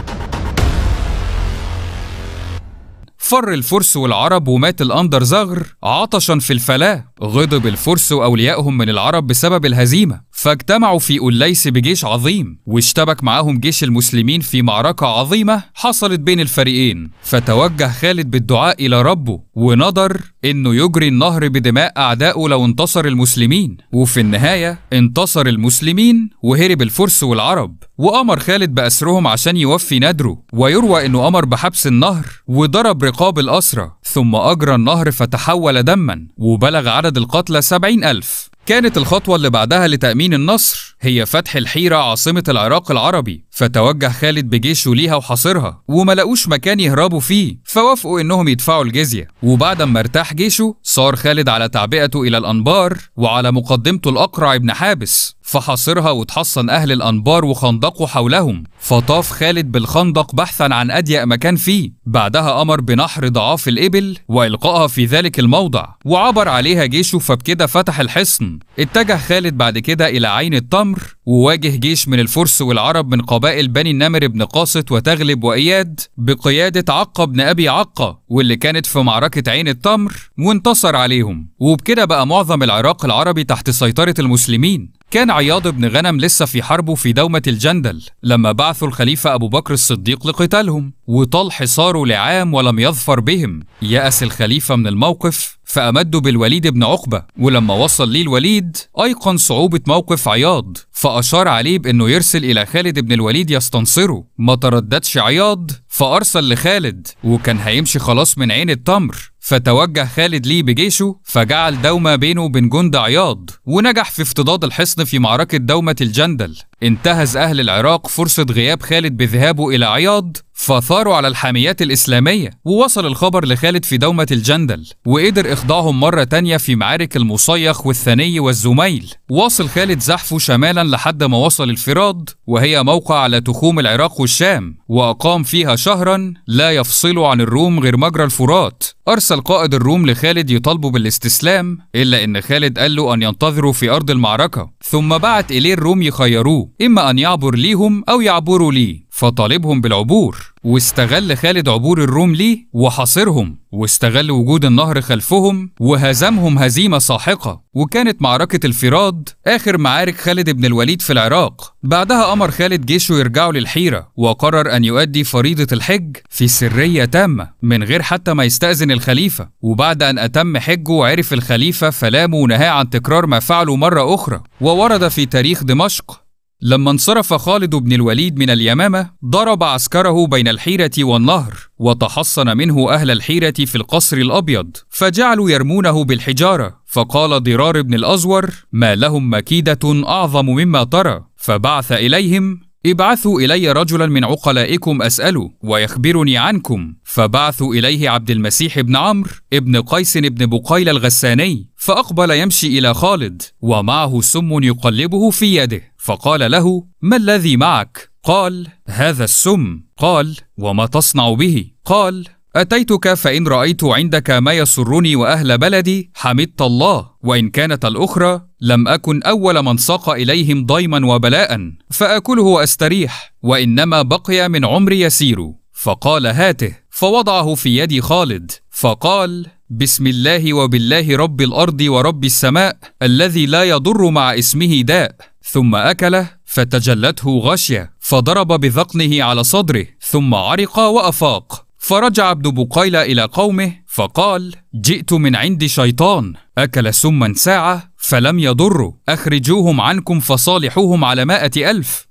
فر الفرس والعرب ومات الأندر زغر عطشا في الفلاة غضب الفرس وأوليائهم من العرب بسبب الهزيمة فاجتمعوا في أوليس بجيش عظيم واشتبك معاهم جيش المسلمين في معركة عظيمة حصلت بين الفريقين فتوجه خالد بالدعاء إلى ربه ونظر إنه يجري النهر بدماء أعدائه لو انتصر المسلمين وفي النهاية انتصر المسلمين وهرب الفرس والعرب وأمر خالد بأسرهم عشان يوفي نادره ويروى إنه أمر بحبس النهر وضرب رقاب الأسرى ثم أجرى النهر فتحول دما وبلغ عدد القتلى سبعين ألف كانت الخطوة اللي بعدها لتأمين النصر هي فتح الحيرة عاصمة العراق العربي فتوجه خالد بجيشه ليها وحاصرها وما مكان يهربوا فيه فوافقوا انهم يدفعوا الجزية وبعد ما ارتاح جيشه صار خالد على تعبئته الى الانبار وعلى مقدمته الاقرع ابن حابس فحاصرها وتحصن أهل الأنبار وخندقوا حولهم فطاف خالد بالخندق بحثا عن أضيق مكان فيه بعدها أمر بنحر ضعاف الإبل وإلقائها في ذلك الموضع وعبر عليها جيشه فبكده فتح الحصن اتجه خالد بعد كده إلى عين التمر وواجه جيش من الفرس والعرب من قبائل بني النمر بن قاصط وتغلب وإياد بقيادة عقة بن أبي عقة واللي كانت في معركة عين التمر وانتصر عليهم وبكده بقى معظم العراق العربي تحت سيطرة المسلمين كان عياض بن غنم لسه في حربه في دومة الجندل لما بعثوا الخليفة أبو بكر الصديق لقتالهم وطال حصاره لعام ولم يظفر بهم يأس الخليفة من الموقف فأمده بالوليد بن عقبة ولما وصل ليه الوليد أيقن صعوبة موقف عياض فأشار عليه بأنه يرسل إلى خالد بن الوليد يستنصره ما ترددش عياض فأرسل لخالد وكان هيمشي خلاص من عين التمر فتوجه خالد ليه بجيشه فجعل دومة بينه وبين جند عياض ونجح في افتضاد الحصن في معركة دومة الجندل انتهز أهل العراق فرصة غياب خالد بذهابه إلى عياض فثاروا على الحاميات الإسلامية ووصل الخبر لخالد في دومة الجندل وقدر إخضاعهم مرة تانية في معارك المصيخ والثني والزميل واصل خالد زحفه شمالا لحد ما وصل الفراد وهي موقع على تخوم العراق والشام وأقام فيها شهرا لا يفصل عن الروم غير مجرى الفرات أرسل قائد الروم لخالد يطالبه بالاستسلام إلا أن خالد قال له أن ينتظروا في أرض المعركة ثم بعت إليه الروم يخيروه إما أن يعبر ليهم أو يعبروا لي فطالبهم بالعبور واستغل خالد عبور الروم ليه وحاصرهم واستغل وجود النهر خلفهم وهزمهم هزيمة ساحقة وكانت معركة الفراد آخر معارك خالد بن الوليد في العراق بعدها أمر خالد جيشه يرجعوا للحيرة وقرر أن يؤدي فريضة الحج في سرية تامة من غير حتى ما يستأذن الخليفة وبعد أن أتم حجه وعرف الخليفة فلامه ونهاه عن تكرار ما فعله مرة أخرى وورد في تاريخ دمشق لما انصرف خالد بن الوليد من اليمامة ضرب عسكره بين الحيرة والنهر وتحصن منه أهل الحيرة في القصر الأبيض فجعلوا يرمونه بالحجارة فقال ضرار بن الأزور ما لهم مكيدة أعظم مما ترى فبعث إليهم ابعثوا إلي رجلا من عقلائكم أسأله ويخبرني عنكم فبعثوا إليه عبد المسيح بن عمرو ابن قيس بن بقيل الغساني فأقبل يمشي إلى خالد ومعه سم يقلبه في يده فقال له ما الذي معك؟ قال هذا السم قال وما تصنع به؟ قال أتيتك فإن رأيت عندك ما يسرني وأهل بلدي حمدت الله وإن كانت الأخرى لم أكن أول من ساق إليهم ضيما وبلاء فأكله وأستريح وإنما بقي من عمري يسير فقال هاته فوضعه في يد خالد فقال بسم الله وبالله رب الأرض ورب السماء الذي لا يضر مع اسمه داء ثم أكله فتجلته غشية فضرب بذقنه على صدره ثم عرق وأفاق فرجع ابن بقيل إلى قومه فقال: جئت من عند شيطان أكل سما ساعة فلم يضره أخرجوهم عنكم فصالحوهم على مائة ألف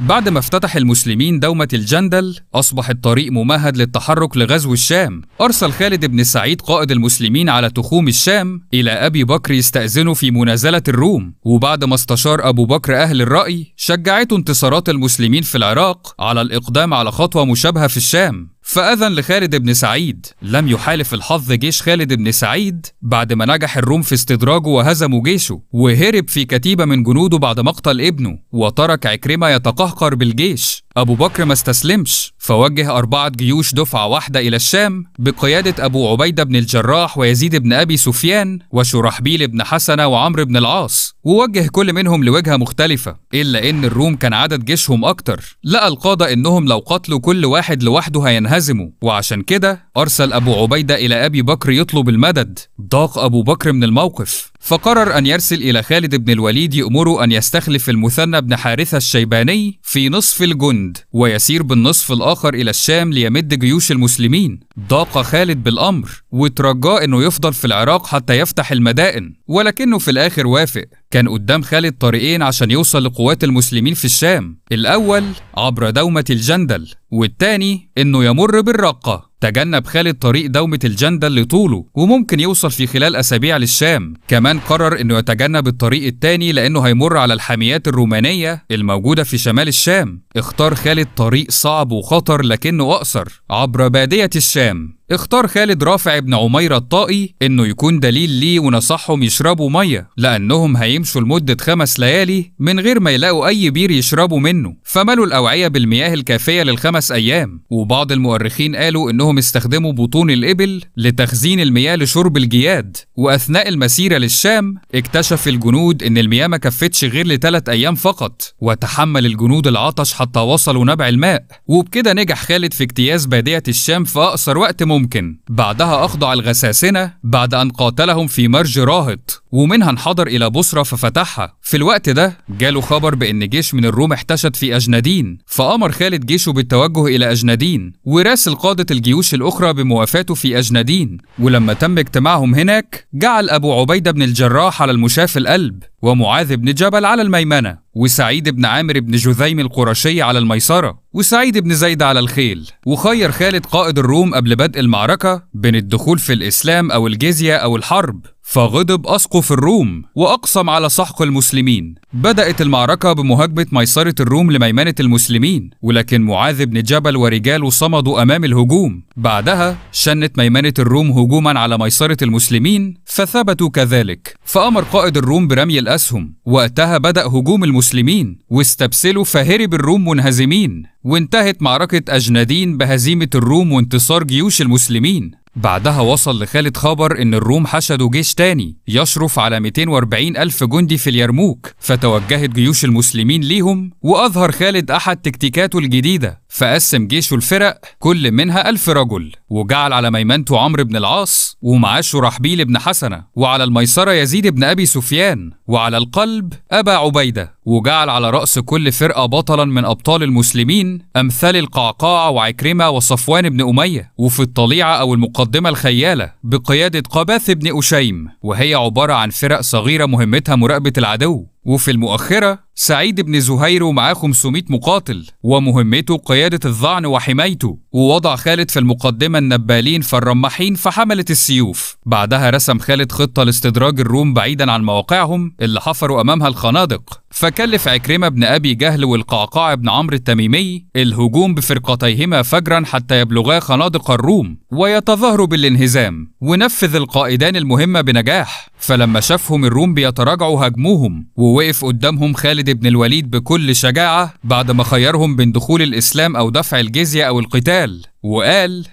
بعد ما افتتح المسلمين دومة الجندل أصبح الطريق ممهد للتحرك لغزو الشام أرسل خالد بن سعيد قائد المسلمين على تخوم الشام إلى أبي بكر يستأذنه في منازلة الروم وبعد ما استشار أبو بكر أهل الرأي شجعته انتصارات المسلمين في العراق على الإقدام على خطوة مشابهة في الشام فأذن لخالد بن سعيد لم يحالف الحظ جيش خالد بن سعيد بعد ما نجح الروم في استدراجه وهزموا جيشه وهرب في كتيبة من جنوده بعد مقتل ابنه وترك عكرمة يتقهقر بالجيش أبو بكر ما استسلمش فوجه أربعة جيوش دفعة واحدة إلى الشام بقيادة أبو عبيدة بن الجراح ويزيد بن أبي سفيان وشرحبيل بن حسنة وعمرو بن العاص ووجه كل منهم لوجهة مختلفة إلا إن الروم كان عدد جيشهم أكتر لقى القادة إنهم لو قتلوا كل واحد لوحده هينهزموا وعشان كده أرسل أبو عبيدة إلى أبي بكر يطلب المدد ضاق أبو بكر من الموقف فقرر أن يرسل إلى خالد بن الوليد يأمره أن يستخلف المثنى بن حارثة الشيباني في نصف الجند ويسير بالنصف الآخر إلى الشام ليمد جيوش المسلمين ضاق خالد بالأمر وترجاه أنه يفضل في العراق حتى يفتح المدائن ولكنه في الآخر وافق كان قدام خالد طريقين عشان يوصل لقوات المسلمين في الشام الأول عبر دومة الجندل والتاني إنه يمر بالرقة تجنب خالد طريق دومة الجندل لطوله وممكن يوصل في خلال أسابيع للشام كمان قرر إنه يتجنب الطريق التاني لأنه هيمر على الحاميات الرومانية الموجودة في شمال الشام اختار خالد طريق صعب وخطر لكنه أقصر عبر بادية الشام اختار خالد رافع بن عميرة الطائي انه يكون دليل ليه ونصحهم يشربوا ميه لانهم هيمشوا لمده خمس ليالي من غير ما يلاقوا اي بير يشربوا منه فملوا الاوعيه بالمياه الكافيه للخمس ايام وبعض المؤرخين قالوا انهم استخدموا بطون الابل لتخزين المياه لشرب الجياد واثناء المسيره للشام اكتشف الجنود ان المياه ما كفتش غير لثلاث ايام فقط وتحمل الجنود العطش حتى وصلوا نبع الماء وبكده نجح خالد في اجتياز باديه الشام في اقصر وقت ممكن ممكن بعدها أخضع الغساسنة بعد أن قاتلهم في مرج راهط ومنها انحدر إلى بصرة ففتحها في الوقت ده جاله خبر بأن جيش من الروم احتشد في أجندين فأمر خالد جيشه بالتوجه إلى أجندين وراسل قادة الجيوش الأخرى بموافاته في أجندين ولما تم اجتماعهم هناك جعل أبو عبيدة بن الجراح على المشاف في القلب ومعاذ بن جبل على الميمنة وسعيد بن عامر بن جذيم القرشي على الميسرة وسعيد بن زيد على الخيل وخير خالد قائد الروم قبل بدء المعركة بين الدخول في الإسلام أو الجزية أو الحرب فغضب أسقف الروم وأقسم على سحق المسلمين بدأت المعركة بمهاجمة ميسرة الروم لميمنة المسلمين ولكن معاذ بن جبل ورجاله صمدوا أمام الهجوم بعدها شنت ميمنة الروم هجوما على ميسرة المسلمين فثبتوا كذلك فأمر قائد الروم برمي الأسهم وقتها بدأ هجوم المسلمين واستبسلوا فهرب الروم منهزمين وانتهت معركة أجندين بهزيمة الروم وانتصار جيوش المسلمين بعدها وصل لخالد خبر إن الروم حشدوا جيش تاني يشرف على 240 ألف جندي في اليرموك فتوجهت جيوش المسلمين ليهم وأظهر خالد أحد تكتيكاته الجديدة فقسم جيشه لفرق كل منها ألف رجل وجعل على ميمنته عمرو بن العاص ومعاشه شرحبيل بن حسنة وعلى الميسرة يزيد بن أبي سفيان وعلى القلب أبا عبيدة وجعل على رأس كل فرقة بطلا من أبطال المسلمين أمثال القعقاع وعكرمة وصفوان بن أمية وفي الطليعة أو المقدمة الخيالة بقيادة قباث بن أشيم وهي عبارة عن فرق صغيرة مهمتها مراقبة العدو وفي المؤخرة سعيد بن زهير ومعاه 500 مقاتل ومهمته قيادة الظعن وحمايته ووضع خالد في المقدمة النبالين فالرماحين فحملت السيوف بعدها رسم خالد خطة لاستدراج الروم بعيدا عن مواقعهم اللي حفروا أمامها الخنادق فكلف عكرمة بن أبي جهل والقعقاع بن عمرو التميمي الهجوم بفرقتيهما فجرا حتى يبلغا خنادق الروم ويتظاهروا بالانهزام ونفذ القائدان المهمة بنجاح فلما شافهم الروم بيتراجعوا هاجموهم ووقف قدامهم خالد خالد بن الوليد بكل شجاعة بعد ما خيرهم بين دخول الإسلام أو دفع الجزية أو القتال وقال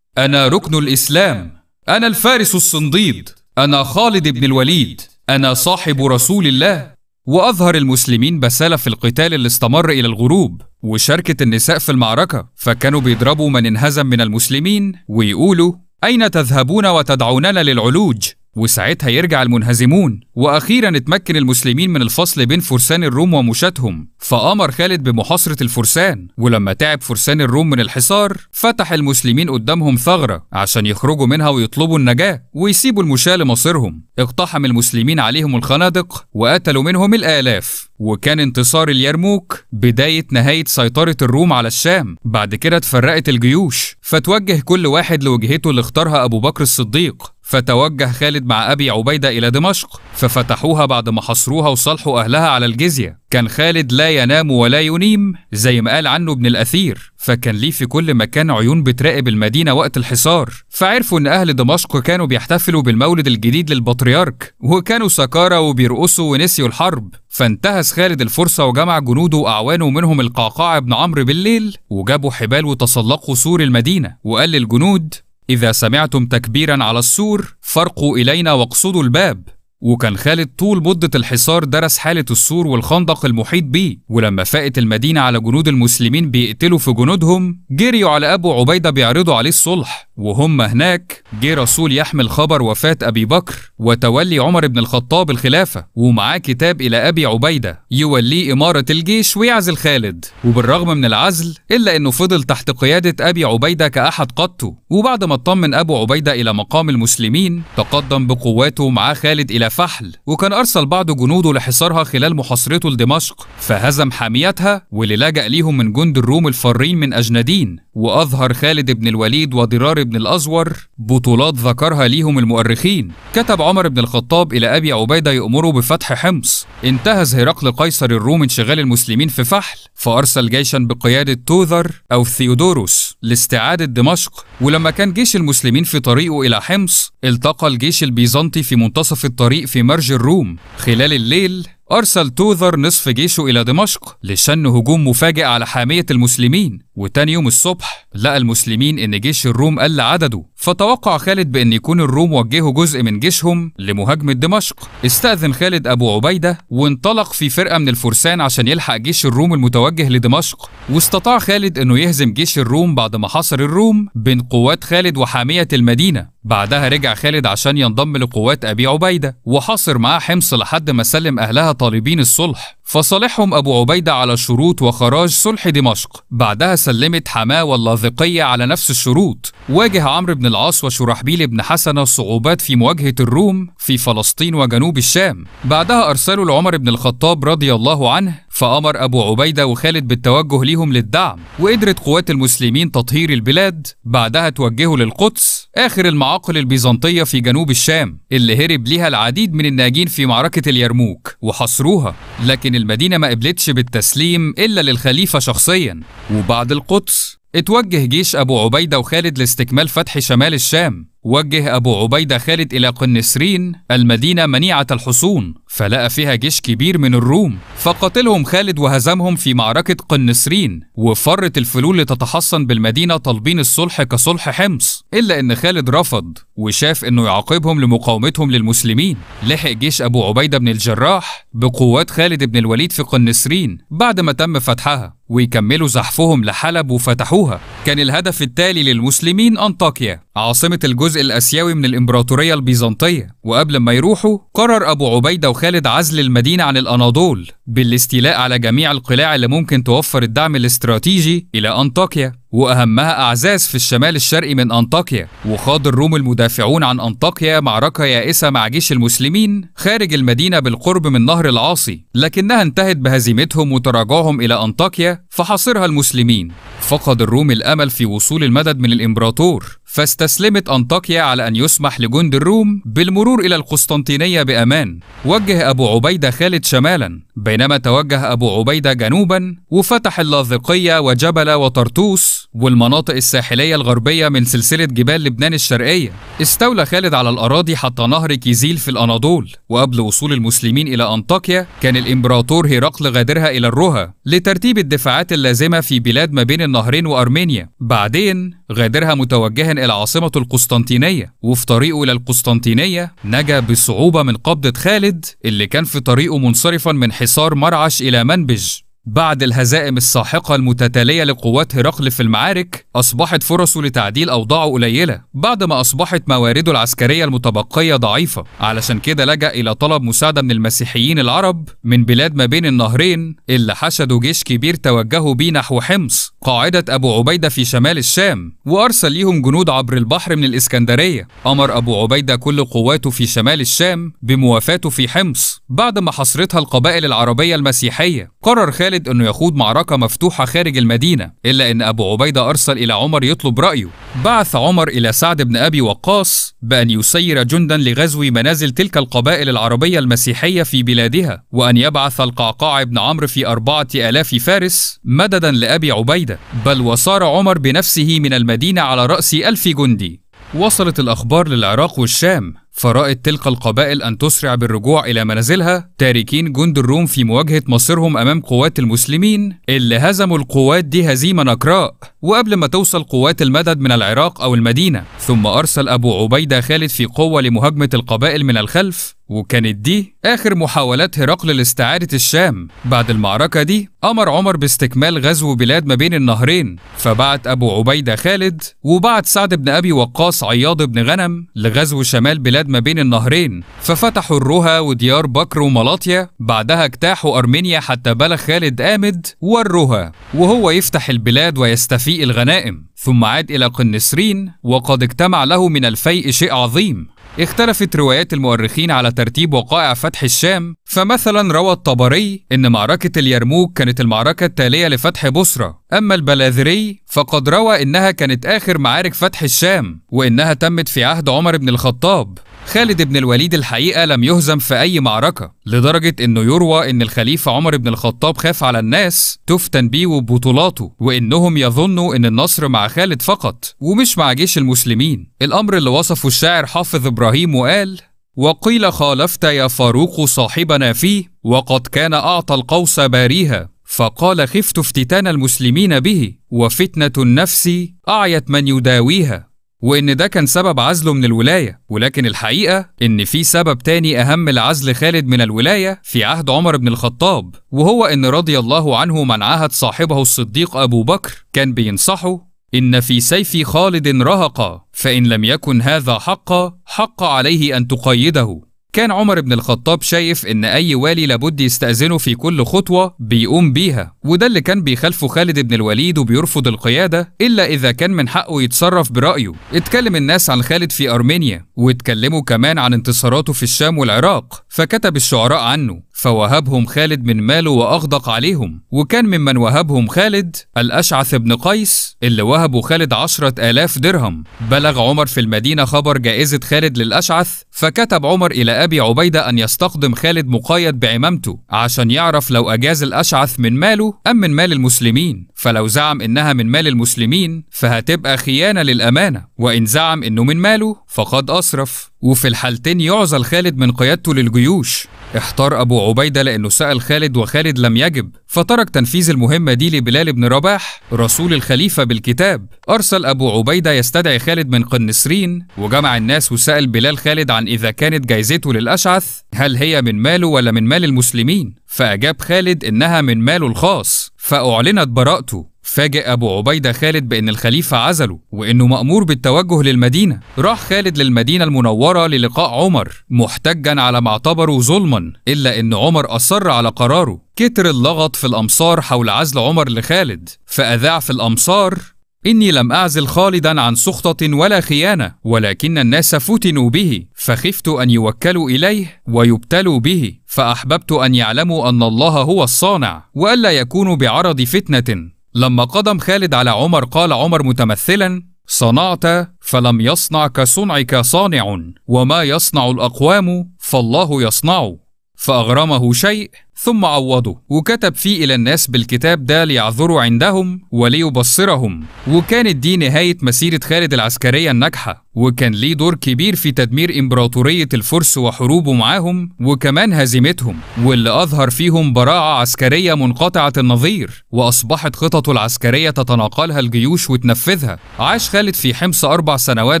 أنا ركن الإسلام أنا الفارس الصنديد أنا خالد بن الوليد أنا صاحب رسول الله وأظهر المسلمين بسالة في القتال اللي استمر إلى الغروب وشاركة النساء في المعركة فكانوا بيضربوا من انهزم من المسلمين ويقولوا أين تذهبون وتدعوننا للعلوج وساعتها يرجع المنهزمون واخيرا اتمكن المسلمين من الفصل بين فرسان الروم ومشاتهم فامر خالد بمحاصره الفرسان ولما تعب فرسان الروم من الحصار فتح المسلمين قدامهم ثغره عشان يخرجوا منها ويطلبوا النجاه ويسيبوا المشاه لمصيرهم اقتحم المسلمين عليهم الخنادق وقتلوا منهم الالاف وكان انتصار اليرموك بداية نهاية سيطرة الروم على الشام بعد كده اتفرقت الجيوش فتوجه كل واحد لوجهته اللي اختارها أبو بكر الصديق فتوجه خالد مع أبي عبيدة إلى دمشق ففتحوها بعد ما حصروها وصالحوا أهلها على الجزية كان خالد لا ينام ولا ينيم زي ما قال عنه ابن الأثير فكان ليه في كل مكان عيون بتراقب المدينة وقت الحصار فعرفوا إن أهل دمشق كانوا بيحتفلوا بالمولد الجديد للبطريرك وكانوا سكارى وبيرقصوا ونسيوا الحرب فانتهز خالد الفرصة وجمع جنوده وأعوانه منهم القعقاع بن عمرو بالليل وجابوا حبال وتسلقوا سور المدينة وقال للجنود إذا سمعتم تكبيرا على السور فارقوا إلينا واقصدوا الباب وكان خالد طول مدة الحصار درس حالة السور والخندق المحيط بيه ولما فاقت المدينة على جنود المسلمين بيقتلوا في جنودهم جريوا على أبو عبيدة بيعرضوا عليه الصلح وهم هناك جه رسول يحمل خبر وفاة أبي بكر وتولي عمر بن الخطاب الخلافة ومعاه كتاب إلى أبي عبيدة يوليه إمارة الجيش ويعزل خالد وبالرغم من العزل إلا أنه فضل تحت قيادة أبي عبيدة كأحد قادته وبعد ما اطمن أبو عبيدة إلى مقام المسلمين تقدم بقواته مع خالد إلى فحل وكان أرسل بعض جنوده لحصارها خلال محاصرته لدمشق فهزم حاميتها واللي لجأ ليهم من جند الروم الفارين من أجندين وأظهر خالد بن الوليد ودرار بن الأزور بطولات ذكرها ليهم المؤرخين كتب عمر بن الخطاب إلى أبي عبيدة يأمره بفتح حمص انتهز هرقل قيصر الروم انشغال المسلمين في فحل فأرسل جيشا بقيادة توذر أو ثيودوروس لاستعادة دمشق ولما كان جيش المسلمين في طريقه إلى حمص التقى الجيش البيزنطي في منتصف الطريق الطريق في مرج الروم خلال الليل أرسل توذر نصف جيشه إلى دمشق لشن هجوم مفاجئ على حامية المسلمين وتاني يوم الصبح لقى المسلمين إن جيش الروم قل عدده فتوقع خالد بأن يكون الروم وجهوا جزء من جيشهم لمهاجمة دمشق استأذن خالد أبو عبيدة وانطلق في فرقة من الفرسان عشان يلحق جيش الروم المتوجه لدمشق واستطاع خالد أنه يهزم جيش الروم بعد ما حاصر الروم بين قوات خالد وحامية المدينة بعدها رجع خالد عشان ينضم لقوات أبي عبيدة وحاصر معاه حمص لحد ما سلم أهلها طالبين الصلح فصالحهم أبو عبيدة على شروط وخراج صلح دمشق بعدها سلمت حماة واللاذقية على نفس الشروط واجه عمرو بن العاص وشرحبيل بن حسنة صعوبات في مواجهة الروم في فلسطين وجنوب الشام بعدها أرسلوا لعمر بن الخطاب رضي الله عنه فأمر أبو عبيدة وخالد بالتوجه ليهم للدعم وقدرت قوات المسلمين تطهير البلاد بعدها توجهوا للقدس آخر المعاقل البيزنطية في جنوب الشام اللي هرب ليها العديد من الناجين في معركة اليرموك وحصروها لكن لكن المدينة ما قبلتش بالتسليم إلا للخليفة شخصيا وبعد القدس اتوجه جيش أبو عبيدة وخالد لاستكمال فتح شمال الشام وجه أبو عبيدة خالد إلى قنسرين المدينة منيعة الحصون فلقى فيها جيش كبير من الروم فقاتلهم خالد وهزمهم في معركة قنسرين وفرت الفلول لتتحصن بالمدينة طالبين الصلح كصلح حمص إلا أن خالد رفض وشاف انه يعاقبهم لمقاومتهم للمسلمين لحق جيش ابو عبيده بن الجراح بقوات خالد بن الوليد في قنسرين بعد ما تم فتحها ويكملوا زحفهم لحلب وفتحوها كان الهدف التالي للمسلمين أنطاكيا عاصمة الجزء الأسيوي من الإمبراطورية البيزنطية وقبل ما يروحوا قرر أبو عبيدة وخالد عزل المدينة عن الأناضول بالاستيلاء على جميع القلاع اللي ممكن توفر الدعم الاستراتيجي إلى أنطاكيا وأهمها أعزاز في الشمال الشرقي من أنطاكيا وخاض الروم المدافعون عن أنطاكيا معركة يائسة مع جيش المسلمين خارج المدينة بالقرب من نهر العاصي لكنها انتهت بهزيمتهم وتراجعهم إلى أنطاكيا فحاصرها المسلمين فقد الروم الأمل في وصول المدد من الإمبراطور فاستسلمت أنطاكيا على أن يسمح لجند الروم بالمرور إلى القسطنطينية بأمان وجه أبو عبيدة خالد شمالا بينما توجه أبو عبيدة جنوبا وفتح اللاذقية وجبل وطرطوس والمناطق الساحلية الغربية من سلسلة جبال لبنان الشرقية استولى خالد على الأراضي حتى نهر كيزيل في الأناضول وقبل وصول المسلمين إلى أنطاكيا كان الإمبراطور هرقل غادرها إلى الرها لترتيب الدفاعات اللازمة في بلاد ما بين النهرين وأرمينيا بعدين غادرها متوجها العاصمة القسطنطينية وفي طريقه إلى القسطنطينية نجا بصعوبة من قبضة خالد اللي كان في طريقه منصرفا من حصار مرعش إلى منبج بعد الهزائم الساحقة المتتالية لقوات هرقل في المعارك أصبحت فرصه لتعديل أوضاعه قليلة بعد ما أصبحت موارده العسكرية المتبقية ضعيفة علشان كده لجأ إلى طلب مساعدة من المسيحيين العرب من بلاد ما بين النهرين اللي حشدوا جيش كبير توجهوا بيه نحو حمص قاعدة أبو عبيدة في شمال الشام وأرسل ليهم جنود عبر البحر من الإسكندرية أمر أبو عبيدة كل قواته في شمال الشام بموافاته في حمص بعد ما حصرتها القبائل العربية المسيحية قرر خالد خالد انه يخوض معركه مفتوحه خارج المدينه الا ان ابو عبيده ارسل الى عمر يطلب رايه بعث عمر الى سعد بن ابي وقاص بان يسير جندا لغزو منازل تلك القبائل العربيه المسيحيه في بلادها وان يبعث القعقاع بن عمرو في أربعة آلاف فارس مددا لأبي عبيدة بل وصار عمر بنفسه من المدينة على رأس ألف جندي وصلت الأخبار للعراق والشام فرأت تلك القبائل أن تسرع بالرجوع إلى منازلها تاركين جند الروم في مواجهة مصيرهم أمام قوات المسلمين اللي هزموا القوات دي هزيمة نكراء وقبل ما توصل قوات المدد من العراق أو المدينة ثم أرسل أبو عبيدة خالد في قوة لمهاجمة القبائل من الخلف وكانت دي آخر محاولات هرقل لاستعادة الشام بعد المعركة دي أمر عمر باستكمال غزو بلاد ما بين النهرين فبعت أبو عبيدة خالد وبعت سعد بن أبي وقاص عياض بن غنم لغزو شمال بلاد ما بين النهرين ففتحوا الروها وديار بكر وملاطيا بعدها اجتاحوا أرمينيا حتى بلغ خالد آمد والروها وهو يفتح البلاد ويستفيء الغنائم ثم عاد إلى قنسرين وقد اجتمع له من الفيء شيء عظيم اختلفت روايات المؤرخين على ترتيب وقائع فتح الشام فمثلا روى الطبري ان معركه اليرموك كانت المعركه التاليه لفتح بصره اما البلاذري فقد روى انها كانت اخر معارك فتح الشام وانها تمت في عهد عمر بن الخطاب خالد بن الوليد الحقيقة لم يهزم في أي معركة لدرجة أنه يروى أن الخليفة عمر بن الخطاب خاف على الناس تفتن بيه وبطولاته وأنهم يظنوا أن النصر مع خالد فقط ومش مع جيش المسلمين الأمر اللي وصفه الشاعر حافظ إبراهيم وقال وقيل خالفت يا فاروق صاحبنا فيه وقد كان أعطى القوس باريها فقال خفت افتتان المسلمين به وفتنة النفس أعيت من يداويها وإن ده كان سبب عزله من الولاية ولكن الحقيقة إن في سبب تاني أهم لعزل خالد من الولاية في عهد عمر بن الخطاب وهو إن رضي الله عنه من عهد صاحبه الصديق أبو بكر كان بينصحه إن في سيف خالد رهقا فإن لم يكن هذا حقا حق عليه أن تقيده كان عمر بن الخطاب شايف ان اي والي لابد يستأذنه في كل خطوة بيقوم بيها وده اللي كان بيخالفه خالد بن الوليد وبيرفض القيادة الا اذا كان من حقه يتصرف برأيه اتكلم الناس عن خالد في ارمينيا واتكلموا كمان عن انتصاراته في الشام والعراق فكتب الشعراء عنه فوهبهم خالد من ماله وأغدق عليهم وكان ممن وهبهم خالد الأشعث بن قيس اللي وهبه خالد عشرة آلاف درهم بلغ عمر في المدينة خبر جائزة خالد للأشعث فكتب عمر إلى أبي عبيدة أن يستقدم خالد مقيد بعمامته عشان يعرف لو أجاز الأشعث من ماله أم من مال المسلمين فلو زعم إنها من مال المسلمين فهتبقى خيانة للأمانة وإن زعم إنه من ماله فقد أسرف وفي الحالتين يعزل خالد من قيادته للجيوش احتار أبو عبيدة لأنه سأل خالد وخالد لم يجب فترك تنفيذ المهمة دي لبلال بن رباح رسول الخليفة بالكتاب أرسل أبو عبيدة يستدعي خالد من قنسرين وجمع الناس وسأل بلال خالد عن إذا كانت جايزته للأشعث هل هي من ماله ولا من مال المسلمين فأجاب خالد إنها من ماله الخاص فأعلنت براءته فاجئ أبو عبيدة خالد بأن الخليفة عزله وأنه مأمور بالتوجه للمدينة راح خالد للمدينة المنورة للقاء عمر محتجا على ما اعتبره ظلما إلا أن عمر أصر على قراره كتر اللغط في الأمصار حول عزل عمر لخالد فأذاع في الأمصار إني لم أعزل خالدا عن سخطة ولا خيانة ولكن الناس فتنوا به فخفت أن يوكلوا إليه ويبتلوا به فأحببت أن يعلموا أن الله هو الصانع وألا يكونوا بعرض فتنة لما قدم خالد على عمر قال عمر متمثلا صنعت فلم يصنع كصنعك صانع وما يصنع الاقوام فالله يصنع فاغرمه شيء ثم عوضه وكتب فيه إلى الناس بالكتاب ده ليعذروا عندهم وليبصرهم وكانت دي نهاية مسيرة خالد العسكرية الناجحة وكان ليه دور كبير في تدمير إمبراطورية الفرس وحروبه معاهم وكمان هزيمتهم واللي أظهر فيهم براعة عسكرية منقطعة النظير وأصبحت خططه العسكرية تتناقلها الجيوش وتنفذها عاش خالد في حمص أربع سنوات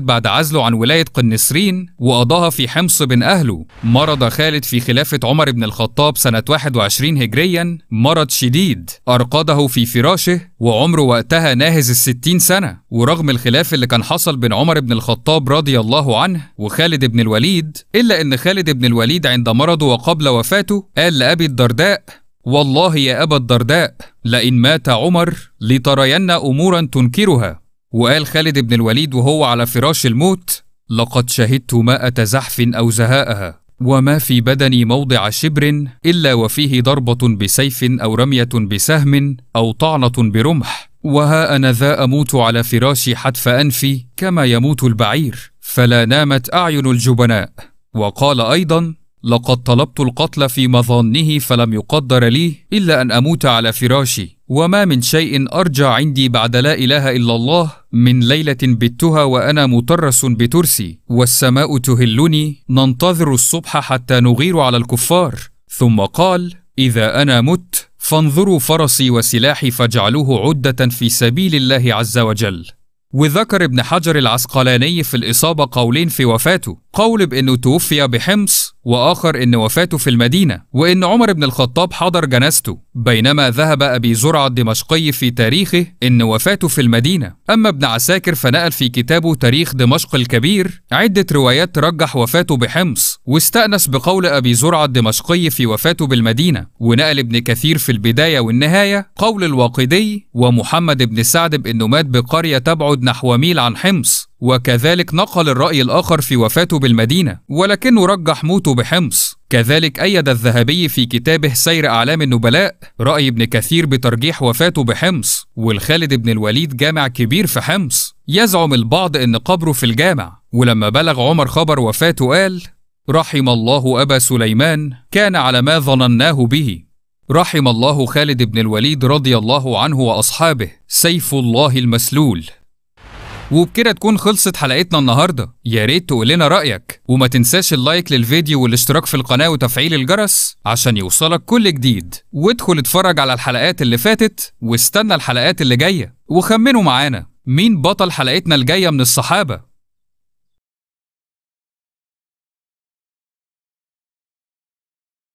بعد عزله عن ولاية قنسرين وقضاها في حمص بن أهله مرض خالد في خلافة عمر بن الخطاب سنة واحد 21 هجريا مرض شديد أرقده في فراشه وعمره وقتها ناهز الستين سنة ورغم الخلاف اللي كان حصل بين عمر بن الخطاب رضي الله عنه وخالد بن الوليد إلا أن خالد بن الوليد عند مرضه وقبل وفاته قال لأبي الدرداء والله يا أبا الدرداء لئن مات عمر لترين أمورا تنكرها وقال خالد بن الوليد وهو على فراش الموت لقد شهدت ماءة زحف أو زهاءها وما في بدني موضع شبر الا وفيه ضربه بسيف او رميه بسهم او طعنه برمح وها انا ذا اموت على فراشي حتف انفي كما يموت البعير فلا نامت اعين الجبناء وقال ايضا لقد طلبت القتل في مظانه فلم يقدر لي الا ان اموت على فراشي وما من شيء ارجى عندي بعد لا اله الا الله من ليله بتها وانا مترس بترسي والسماء تهلني ننتظر الصبح حتى نغير على الكفار ثم قال اذا انا مت فانظروا فرسي وسلاحي فاجعلوه عده في سبيل الله عز وجل وذكر ابن حجر العسقلاني في الإصابة قولين في وفاته قول بأنه توفي بحمص وآخر إن وفاته في المدينة وإن عمر بن الخطاب حضر جنازته بينما ذهب أبي زرعة الدمشقي في تاريخه إن وفاته في المدينة أما ابن عساكر فنقل في كتابه تاريخ دمشق الكبير عدة روايات رجح وفاته بحمص واستأنس بقول أبي زرعة الدمشقي في وفاته بالمدينة ونقل ابن كثير في البداية والنهاية قول الواقدي ومحمد بن سعد بأنه مات بقرية تبعد نحو ميل عن حمص وكذلك نقل الرأي الآخر في وفاته بالمدينة ولكنه رجح موته بحمص كذلك أيد الذهبي في كتابه سير أعلام النبلاء رأي ابن كثير بترجيح وفاته بحمص والخالد بن الوليد جامع كبير في حمص يزعم البعض أن قبره في الجامع ولما بلغ عمر خبر وفاته قال رحم الله أبا سليمان كان على ما ظنناه به رحم الله خالد بن الوليد رضي الله عنه وأصحابه سيف الله المسلول وبكده تكون خلصت حلقتنا النهارده يا ريت تقول لنا رايك وما تنساش اللايك للفيديو والاشتراك في القناه وتفعيل الجرس عشان يوصلك كل جديد وادخل اتفرج على الحلقات اللي فاتت واستنى الحلقات اللي جايه وخمنوا معانا مين بطل حلقتنا الجايه من الصحابه